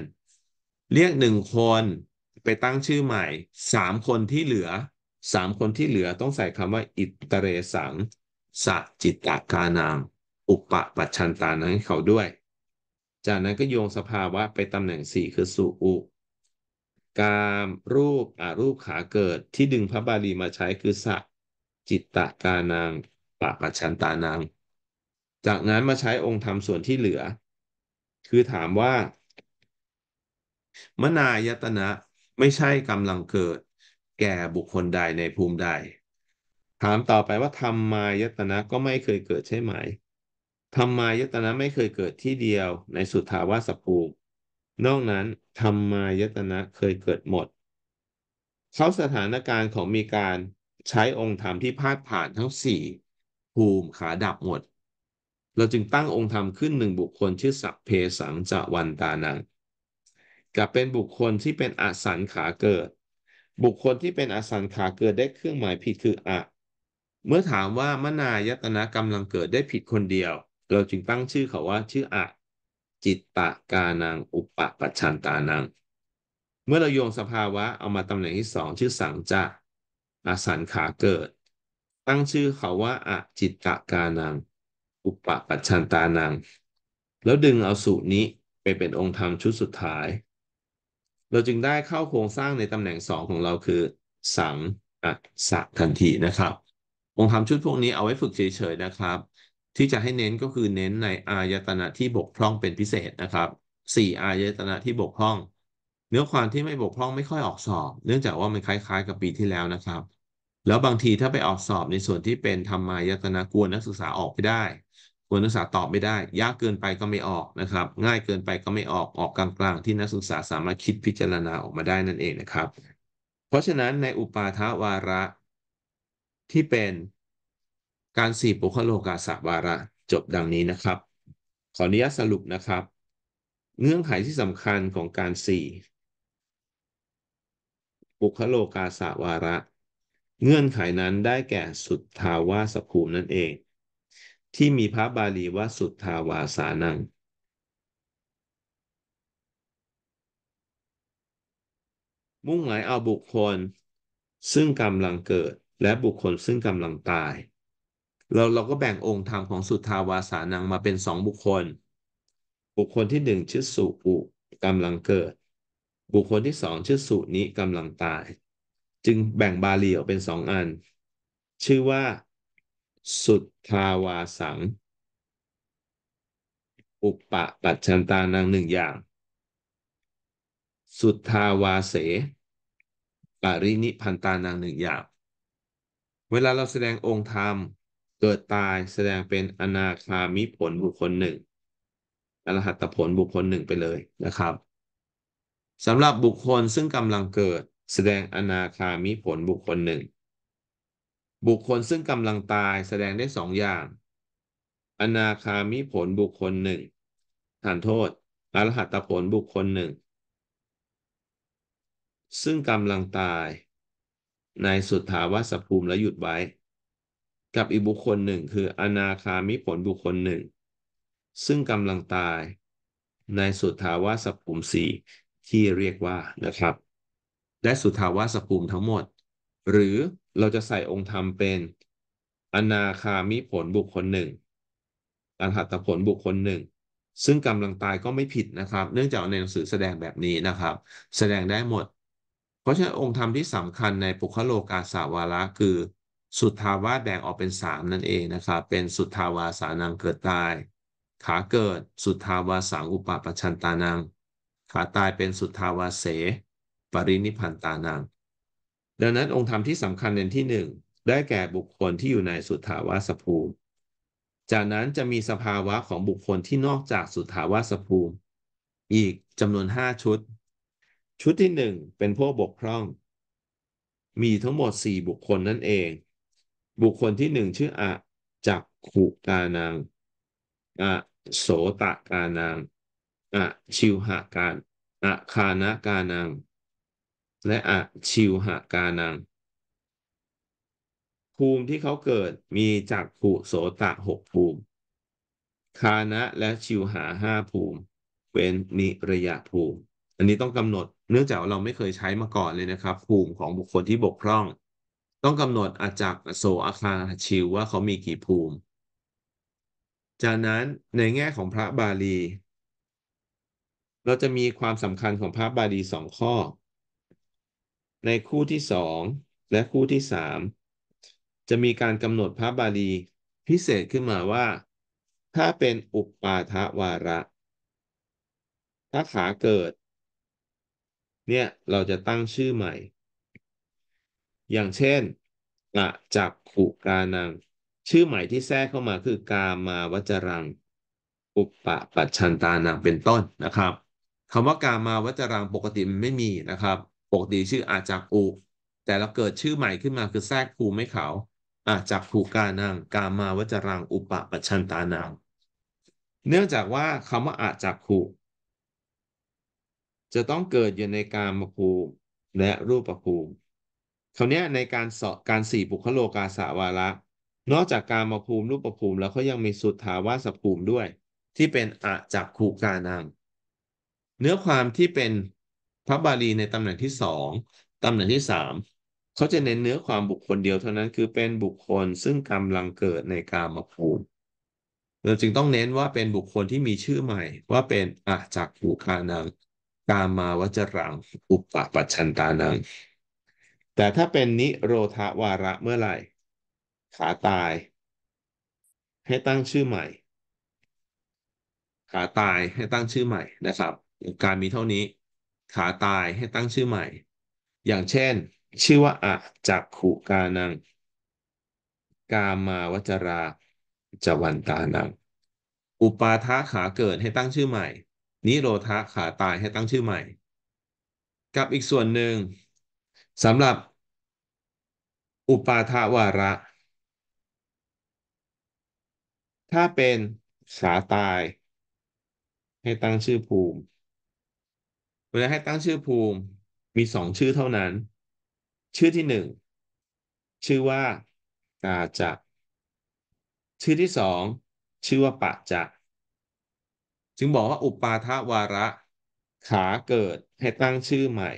เรียกหนึ่งคนไปตั้งชื่อใหม่สามคนที่เหลือสามคนที่เหลือต้องใส่คำว่า อิตเรสังสัจิตตกานางอุปปัชชันตานั้นให้เขาด้วย จากนั้นก็โยงสภาวะไปตำแหน่งสี่คือสุอุกามรูปอารูปขาเกิดที่ดึงพระบาลีมาใช้คือสัจิตตกานางปะปัชชันตานางจากนั้นมาใช้องค์ธรรมส่วนที่เหลือ คือถามว่ามนายตนะไม่ใช่กำลังเกิด แก่บุคคลใดในภูมิใด ถามต่อไปว่าธรรมายตนะก็ไม่เคยเกิดใช่ไหมธรรมายตนะไม่เคยเกิดที่เดียวในสุทธาวาสภูมิ นอกนั้นธรรมายตนะเคยเกิดหมดเขาสถานการณ์ของมีการใช้องค์ธรรมที่พาดผ่านทั้งสี่ภูมิขาดับหมด เราจึงตั้งองค์ธรรมขึ้นหนึ่งบุคคลชื่อสัพเพสังจะวันตานังกับเป็นบุคคลที่เป็นอสันขาเกิด บุคคลที่เป็นอสันขาเกิดได้เครื่องหมายผิดคืออะเมื่อถามว่ามนายตนะกำลังเกิดได้ผิดคนเดียว เราจึงตั้งชื่อเขาว่าชื่ออะจิตตะกานังอุปปัชชันตานัง เมื่อเราโยงสภาวะเอามาตำแหน่งที่สองชื่อสังจะอสันขาเกิดตั้งชื่อเขาว่าอะจิตตะกานังอุปปัชชันตานัง แล้วดึงเอาสูตรนี้ ไปเป็นองค์ธรรมชุดสุดท้ายเราจึงได้เข้าโครงสร้างในตำแหน่ง2ของเราคือสังอัสะทันทีนะครับ องค์ธรรมชุดพวกนี้เอาไว้ฝึกเฉยๆนะครับ ที่จะให้เน้นก็คือเน้นในอายตนะที่บกพร่องเป็นพิเศษนะครับ4อายตนะที่บกพร่อง เนื้อความที่ไม่บกพร่องไม่ค่อยออกสอบ เนื่องจากว่ามันคล้าย ๆ กับปีที่แล้วนะครับ แล้วบางทีถ้าไปออกสอบในส่วนที่เป็นธรรมายตนะกวนนักศึกษาออกไปได้คุณนักศึกษาตอบไม่ได้ยากเกินไปก็ไม่ออกนะครับ ง่ายเกินไปก็ไม่ออกออกกลาง ๆ ที่นักศึกษาสามารถคิดพิจารณาออกมาได้นั่นเองนะครับ เพราะฉะนั้นในอุปาทวาระ ที่เป็นการสี่ปุคโลกาสาวาระ จบดังนี้นะครับ ขออนุญาตสรุปนะครับ เงื่อนไขที่สำคัญของการสี่ปุคโลกาสาวาระ เงื่อนไขนั้นได้แก่สุทธาวาสภูมินั่นเองที่มีพระบาลีว่าสุทธาวาสานัง มุ่งหมายเอาบุคคล ซึ่งกำลังเกิดและบุคคลซึ่งกำลังตาย เราเราก็แบ่งองค์ธรรมของสุทธาวาสานังมาเป็นสองบุคคล บุคคลที่หนึ่งชื่อสุอุกำลังเกิด บุคคลที่สองชื่อสุนิกำลังตาย จึงแบ่งบาลีออกเป็นสองอัน ชื่อว่าสุทธาวาสังอุปะปัจฉันตานังหนึ่งอย่าง สุทธาวาเสปรินิพันตานังหนึ่งอย่าง เวลาเราแสดงองค์ธรรม เกิดตายแสดงเป็นอนาคามิผลบุคคลหนึ่งอรหัตผลบุคคลหนึ่งไปเลยนะครับสำหรับบุคคลซึ่งกำลังเกิดแสดงอนาคามิผลบุคคลหนึ่งบุคคลซึ่งกำลังตายแสดงได้สองอย่าง อนาคามิผลบุคคลหนึ่งฐานโทษอรหัตผลบุคคลหนึ่งซึ่งกำลังตาย ในสุทธาวาสภูมิและหยุดไว้ กับอีกบุคคลหนึ่งคือ อนาคามิผลบุคคลหนึ่งซึ่งกำลังตายในสุทธาวาสภูมิสี่ที่เรียกว่านะครับได้สุทธาวาสภูมิทั้งหมด หรือเราจะใส่องค์ธรรมเป็นอนาคามิผลบุคคลหนึ่งอันหัตผลบุคคลหนึ่ง ซึ่งกำลังตายก็ไม่ผิดนะครับ เนื่องจากในหนังสือแสดงแบบนี้นะครับ แสดงได้หมด เพราะฉะนั้นองค์ธรรมที่สำคัญในปุคโลกาสาวาระคือ สุทธาวาสแบ่งออกเป็นสามนั่นเองนะครับ เป็นสุทธาวาสานังเกิดตาย ขาเกิด สุทธาวาสังอุปปาปชันตานัง ขาตายเป็นสุทธาวาเส ปรินิพันตานังดังนั้นองค์ธรรมที่สำคัญเนที่หนึ่งได้แก่บุคคลที่อยู่ในสุทธาวาสภูมิ จากนั้นจะมีสภาวะของบุคคลที่นอกจากสุทธาวาสภูมิ อีกจำนวนห้าชุด ชุดที่หนึ่งเป็นพวกบกพร่อง มีทั้งหมดสี่บุคคลนั่นเอง บุคคลที่หนึ่งชื่ออะจักขุกานัง อะโสตกานัง อะชิวหะการ อะคานะกานังและอะชิวหาการนัง ภูมิที่เขาเกิดมีจากขุโสตะหกภูมิคานะและชิวหาห้าภูมิเป็นนิระยะภูมิ อันนี้ต้องกำหนด เนื่องจากเราไม่เคยใช้มาก่อนเลยนะครับ ภูมิของบุคคลที่บกพร่อง ต้องกำหนดอาจักโสอาคาชิว ว่าเขามีกี่ภูมิจากนั้นในแง่ของพระบาลี เราจะมีความสำคัญของพระบาลีสองข้อในคู่ที่สองและคู่ที่สามจะมีการกำหนดพระบาลีพิเศษขึ้นมาว่า ถ้าเป็นอุปปาทวาระ ถ้าขาเกิดเนี่ยเราจะตั้งชื่อใหม่ อย่างเช่นอะจักขุกานังชื่อใหม่ที่แทรกเข้ามาคือกามาวจรัง อุปปะปัจชันตานังเป็นต้นนะครับคำว่ากามาวจรังปกติมันไม่มีนะครับปกติชื่ออาจากอุแต่เราเกิดชื่อใหม่ขึ้นมาคือแทรกภูไม่เขาอาจากภูกานังกามาวจรังอุปปัชชันตานังเนื่องจากว่าคำว่าอาจากภูจะต้องเกิดอยู่ในกามภูมิและรูปภูมิคราวนี้ในการสอบการสี่บุคโลกาสาวาระนอกจากการมาภูมิรูปภูมิ แล้วเขายังมีสุทธาวาสภูมิด้วย ที่เป็นอาจักขูกานังเนื้อความที่เป็นพระบาลีในตำแหน่งที่สองตำแหน่งที่สามเขาจะเน้นเนื้อความบุคคลเดียวเท่านั้น คือเป็นบุคคลซึ่งกำลังเกิดในกามภูมิ เราจึงต้องเน้นว่าเป็นบุคคลที่มีชื่อใหม่ ว่าเป็นอาจักขุคานังกามาวจรังอุปปัชชันตานัง แต่ถ้าเป็นนิโรธาวาระเมื่อไหร่ ขาตาย ให้ตั้งชื่อใหม่ ขาตาย ให้ตั้งชื่อใหม่นะครับ การมีเท่านี้ขาตายให้ตั้งชื่อใหม่ อย่างเช่น ชื่อว่าอะจักขุกานัง กามาวจราจวันตานัง อุปาทะขาเกิดให้ตั้งชื่อใหม่ นิโรธาขาตายให้ตั้งชื่อใหม่ กับอีกส่วนหนึ่งสำหรับ อุปาทาวาระ ถ้าเป็นขาตาย ให้ตั้งชื่อภูมิเวลาให้ตั้งชื่อภูมิมีสองชื่อเท่านั้น ชื่อที่หนึ่ง ชื่อว่ากาจะชื่อที่สอง ชื่อว่าปะจะ จึงบอกว่าอุปาทวาระ ขาเกิดให้ตั้งชื่อใหม่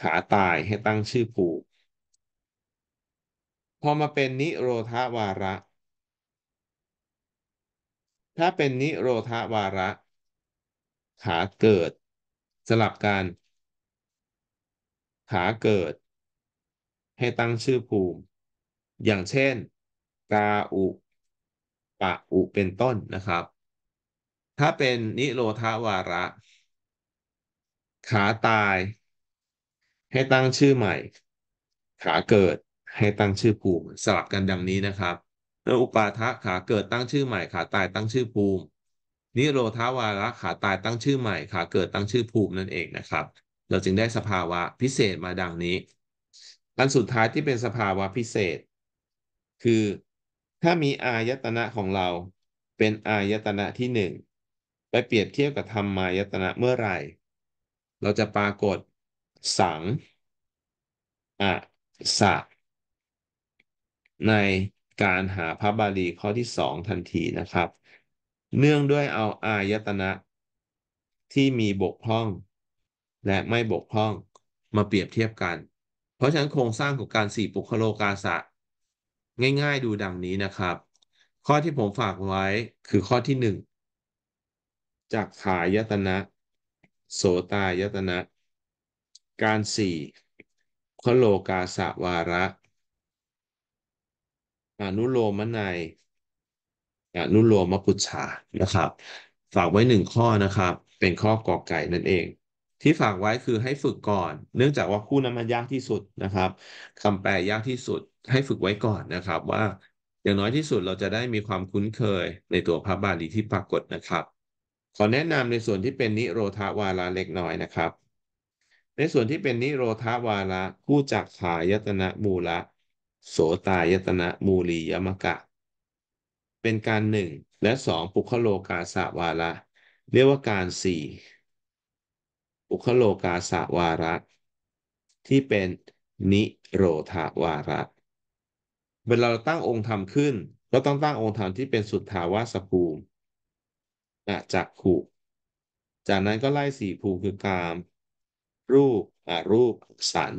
ขาตายให้ตั้งชื่อภูมิพอมาเป็นนิโรธาวาระ ถ้าเป็นนิโรธาวาระ ขาเกิดสลับการหาเกิด ให้ตั้งชื่อภูมิ อย่างเช่นกาอุ ปะอุเป็นต้นนะครับ ถ้าเป็นนิโรธาวาระ ขาตายให้ตั้งชื่อใหม่ ขาเกิดให้ตั้งชื่อภูมิสลับกันดังนี้นะครับ่อุปาทะขาเกิดตั้งชื่อใหม่ขาตายตั้งชื่อภูมินิโรธาวาระขาตายตั้งชื่อใหม่ ขาเกิดตั้งชื่อภูมินั่นเองนะครับ เราจึงได้สภาวะพิเศษมาดังนี้ อันสุดท้ายที่เป็นสภาวะพิเศษ คือถ้ามีอายตนะของเราเป็นอายตนะที่หนึ่งไปเปรียบเทียบกับธรรมายตนะเมื่อไหร่ เราจะปรากฏสังอะสะ ในการหาพระบาลีข้อที่สองทันทีนะครับเนื่องด้วยเอาอายตนะ ที่มีบกพร่อง และไม่บกพร่องมาเปรียบเทียบกัน เพราะฉะนั้นโครงสร้างของการสี่ปุคโลกาสะ ง่ายๆดูดังนี้นะครับ ข้อที่ผมฝากไว้คือข้อที่หนึ่ง จากขายตนะ โสตายตนะ การสี่คโลกาสะวาระอนุโลมนัยอนุโลมปุจฉานะครับ ฝากไว้หนึ่งข้อนะครับ เป็นข้อกอไก่นั่นเอง ที่ฝากไว้คือให้ฝึกก่อน เนื่องจากว่าคู่นั้นมันยากที่สุดนะครับคำแปลยากที่สุดให้ฝึกไว้ก่อนนะครับ ว่าอย่างน้อยที่สุดเราจะได้มีความคุ้นเคยในตัวพระบาลีที่ปรากฏนะครับ ขอแนะนำในส่วนที่เป็นนิโรธาวาระเล็กน้อยนะครับ ในส่วนที่เป็นนิโรธาวาระคู่จากขายตนะมูละโสตายตนะมูลียมกะเป็นการหนึ่งและสองปุคโลกาสาวาระ เรียกว่าการสี่ปุคโลกาสาวาระ ที่เป็นนิโรธาวาระเวลาเราตั้งองค์ธรรมขึ้นเราต้องตั้งองค์ธรรมที่เป็นสุทธาวาสภูมิจากขุจากนั้นก็ไล่สี่ภูมิคือกามรูปอรูปสัน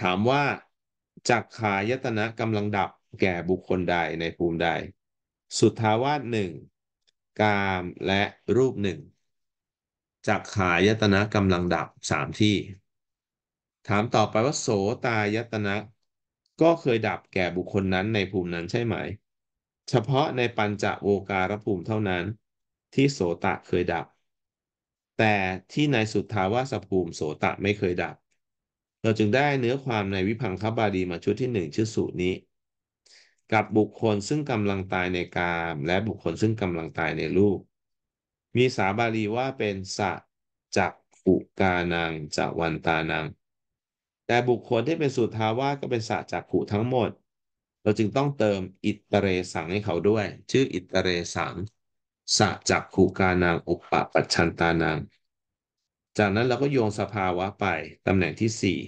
ถามว่าจากขายตนะกำลังดับแก่บุคคลใดในภูมิใด สุทธาวาสหนึ่งกามและรูปหนึ่งจักขายตนะกำลังดับสามที่ ถามต่อไปว่าโสตายตนะ ก็เคยดับแก่บุคคลนั้นในภูมินั้นใช่ไหม เฉพาะในปัญจโวการภูมิเท่านั้น ที่โสตะเคยดับ แต่ที่ในสุทธาวาสภูมิโสตะไม่เคยดับ เราจึงได้เนื้อความในวิพังคบาลีมาชุดที่หนึ่งชื่อสูตรนี้กับบุคคลซึ่งกำลังตายในกาม และบุคคลซึ่งกำลังตายในรูป มีสาบาลีว่าเป็นสะจักขุกานังจวันตานัง แต่บุคคลที่เป็นสุทาวาสก็เป็นสะจักขุทั้งหมด เราจึงต้องเติมอิตเรสังให้เขาด้วย ชื่ออิตเรสังสะจักขุกานางอุปปปัชชันตานางจากนั้นเราก็โยงสภาวะไปตำแหน่งที่สี่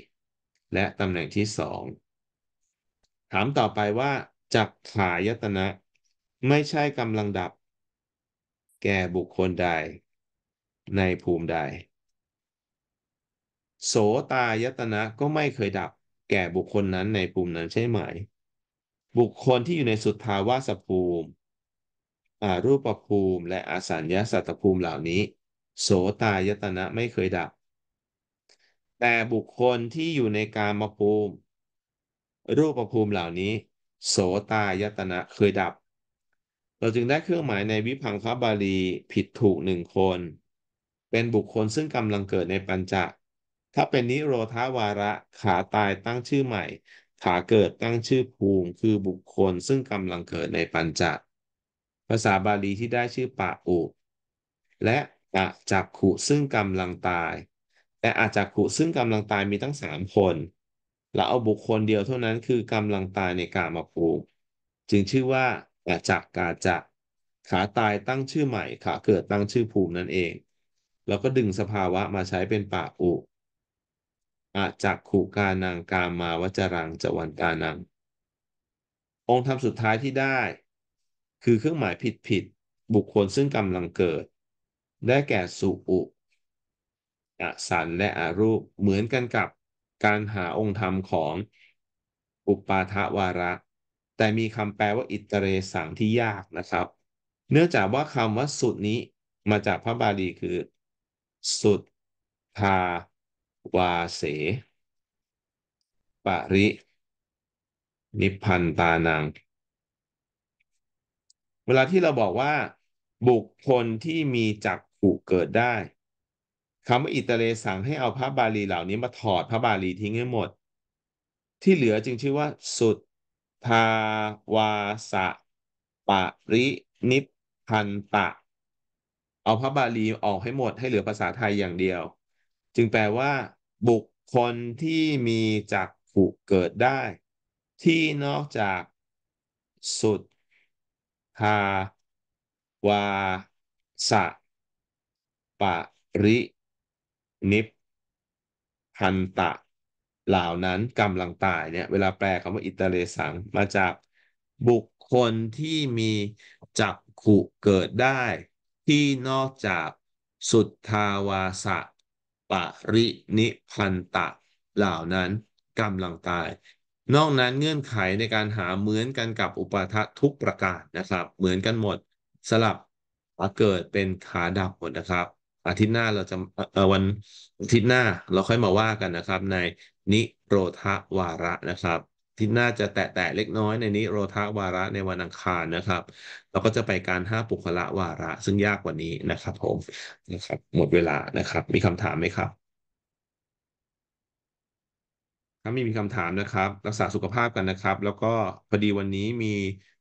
และตำแหน่งที่สองถามต่อไปว่าจักขายตนะไม่ใช่กำลังดับ แก่บุคคลใด ในภูมิใด โสตายตนะก็ไม่เคยดับ แก่บุคคลนั้นในภูมินั้นใช่ไหม บุคคลที่อยู่ในสุทธาวาสภูมิรูปภูมิและอสัญญาสัตตภูมิเหล่านี้ โสตายตนะไม่เคยดับ แต่บุคคลที่อยู่ในกามภูมิ รูปภูมิเหล่านี้โสตายตนะเคยดับ เราจึงได้เครื่องหมายในวิพังคบาลีผิดถูกหนึ่งคน เป็นบุคคลซึ่งกำลังเกิดในปัญจะถ้าเป็นนิโรธาวาระขาตายตั้งชื่อใหม่ ขาเกิดตั้งชื่อภูมิ คือบุคคลซึ่งกำลังเกิดในปัญจะภาษาบาลีที่ได้ชื่อปะอุ และอะจักขุซึ่งกำลังตายแต่อาจักขุซึ่งกำลังตายมีตั้งสามคนแลาเอาบุคคลเดียวเท่านั้นคือกำลังตายในกามภูมิจึงชื่อว่าอาจักกาจักขาตายตั้งชื่อใหม่ ขาเกิดตั้งชื่อภูมินั่นเอง แล้วก็ดึงสภาวะมาใช้เป็นป่าอุอาจักขูกานังกามาวจรังจวันกานัง องค์ธรรมสุดท้ายที่ได้ คือเครื่องหมายผิดผิดบุคคลซึ่งกำลังเกิด ได้แก่สุอุอสันและอารูปเหมือนกันกับการหาองค์ธรรมของ อุปาทวาระ แต่มีคำแปลว่าอิตเรสังที่ยากนะครับ เนื่องจากว่าคำว่าสุดนี้ มาจากพระบาลีคือ สุดทาวาเส ปริ นิพันตานัง เวลาที่เราบอกว่า บุคคลที่มีจักขุเกิดได้คำว่าอิตาเลสั่งให้เอาพระบาลีเหล่านี้มาถอดพระบาลีทิ้งให้หมด ที่เหลือจึงชื่อว่าสุดทาวาสะปะรินิพันตะเอาพระบาลีออกให้หมดให้เหลือภาษาไทยอย่างเดียว จึงแปลว่า บุคคลที่มีจักขุเกิดได้ ที่นอกจาก สุดทาวาสะปะรินิพพันตะเหล่านั้นกำลังตายเนี่ยเวลาแปลคำว่าอิตาเลสังมาจากบุคคลที่มีจักขุเกิดได้ ที่นอกจากสุทธาวาสะปรินิพันตะเหล่านั้นกำลังตาย นอกนั้นเงื่อนไขในการหาเหมือนกันกับอุปาทะทุกประการนะครับ เหมือนกันหมดสลับมาเกิดเป็นขาดับหมดนะครับอาทิตย์หน้าเราจะเออวันอาทิตย์หน้าเราค่อยมาว่ากันนะครับ ในนิโรธวาระนะครับทิศหน้าจะแตะแตะเล็กน้อยในนี้โรธาวาระในวันอังคารนะครับ เราก็จะไปการห้าปุคละวาระซึ่งยากกว่านี้นะครับ ผมนะครับ หมดเวลานะครับ มีคำถามไหมครับ ถ้าไม่มีคำถามนะครับรักษาสุขภาพกันนะครับ แล้วก็พอดีวันนี้มี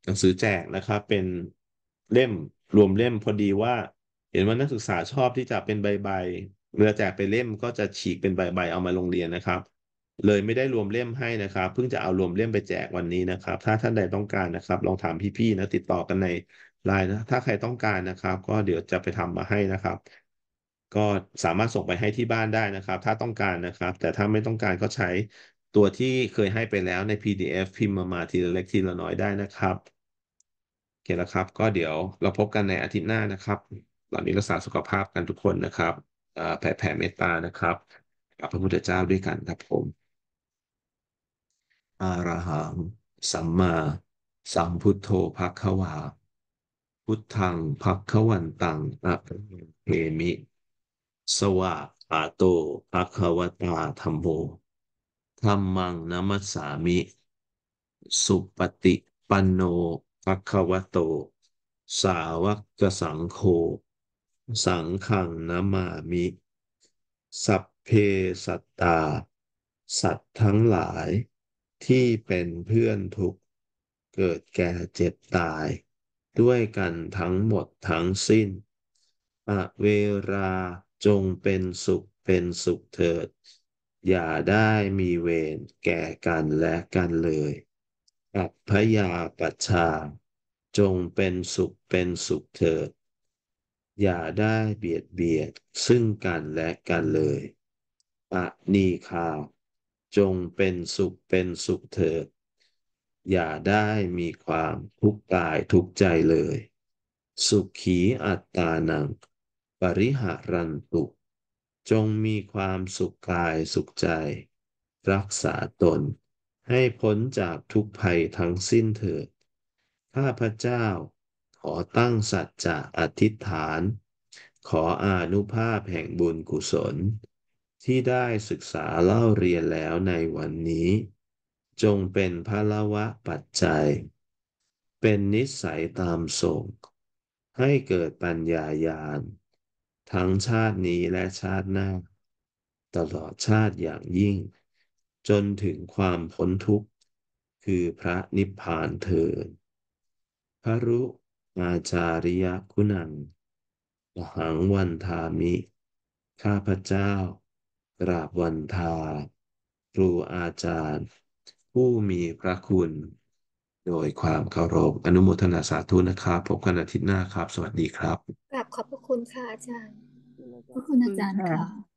หนังสือแจกนะครับ เป็นเล่มรวมเล่มพอดีว่าเห็นว่านักศึกษาชอบที่จะเป็นใบ ๆเื่อแจกไปเล่มก็จะฉีกเป็นใบ ๆ เอามาโรงเรียนนะครับ เลยไม่ได้รวมเล่มให้นะครับเพิ่งจะเอารวมเล่มไปแจกวันนี้นะครับ ถ้าท่านใดต้องการนะครับลองถามพี่ๆนะติดต่อกันในไลน์นะถ้าใครต้องการนะครับ ก็เดี๋ยวจะไปทำมาให้นะครับ ก็สามารถส่งไปให้ที่บ้านได้นะครับ ถ้าต้องการนะครับ แต่ถ้าไม่ต้องการก็ใช้ตัวที่เคยให้ไปแล้วใน PDF พิมพ์มามาทีละเล็กทีละน้อยได้นะครับโอเคแล้วครับ ก็เดี๋ยวเราพบกันในอาทิตย์หน้านะครับตอนนี้รักษาสุขภาพกันทุกคนนะครับแผ่แผ่เมตตานะครับ กับพระพุทธเจ้าด้วยกันครับผมอารหัง สัมมา สัมพุทโธภักขวา พุทธังภักขวันตังอะเพมิ สวะอาโตภักขวตาธรรมโมธรรมังนัมัสสามิ สุปฏิปันโนภักขวโต สาวกสังโฆสังขังนามามิ สัพเพสัตตา สัตว์ทั้งหลาย ที่เป็นเพื่อนทุกข์ เกิดแก่เจ็บตาย ด้วยกันทั้งหมดทั้งสิ้นอเวราจงเป็นสุขเป็นสุขเถิด อย่าได้มีเวรแก่กันและกันเลยอัพยาปัชชา จงเป็นสุขเป็นสุขเถิดอย่าได้เบียดเบียดซึ่งกันและกันเลย ปะนีคาว จงเป็นสุขเป็นสุขเถิดอย่าได้มีความทุกข์กายทุกใจเลย สุขีอัตตานังปริหารันตุ จงมีความสุขกายสุขใจ รักษาตนให้พ้นจากทุกภัยทั้งสิ้นเถิด ข้าพเจ้าขอตั้งสัจจะอธิษฐาน ขออานุภาพแห่งบุญกุศล ที่ได้ศึกษาเล่าเรียนแล้วในวันนี้ จงเป็นพละวะปัจจัย เป็นนิสัยตามส่ง ให้เกิดปัญญาญาณ ทั้งชาตินี้และชาติหน้า ตลอดชาติอย่างยิ่ง จนถึงความพ้นทุกข์ คือพระนิพพานเถิด พระรู้อาจาริยคุณังมหังวันทามิ ข้าพเจ้า กราบวันทาครูอาจารย์ ผู้มีพระคุณ โดยความเคารพอนุโมทนาสาธุนะครับพบกันอาทิตย์หน้าครับ สวัสดีครับ กราบขอบพระคุณค่ะอาจารย์ขอบคุณอาจารย์ค่ะ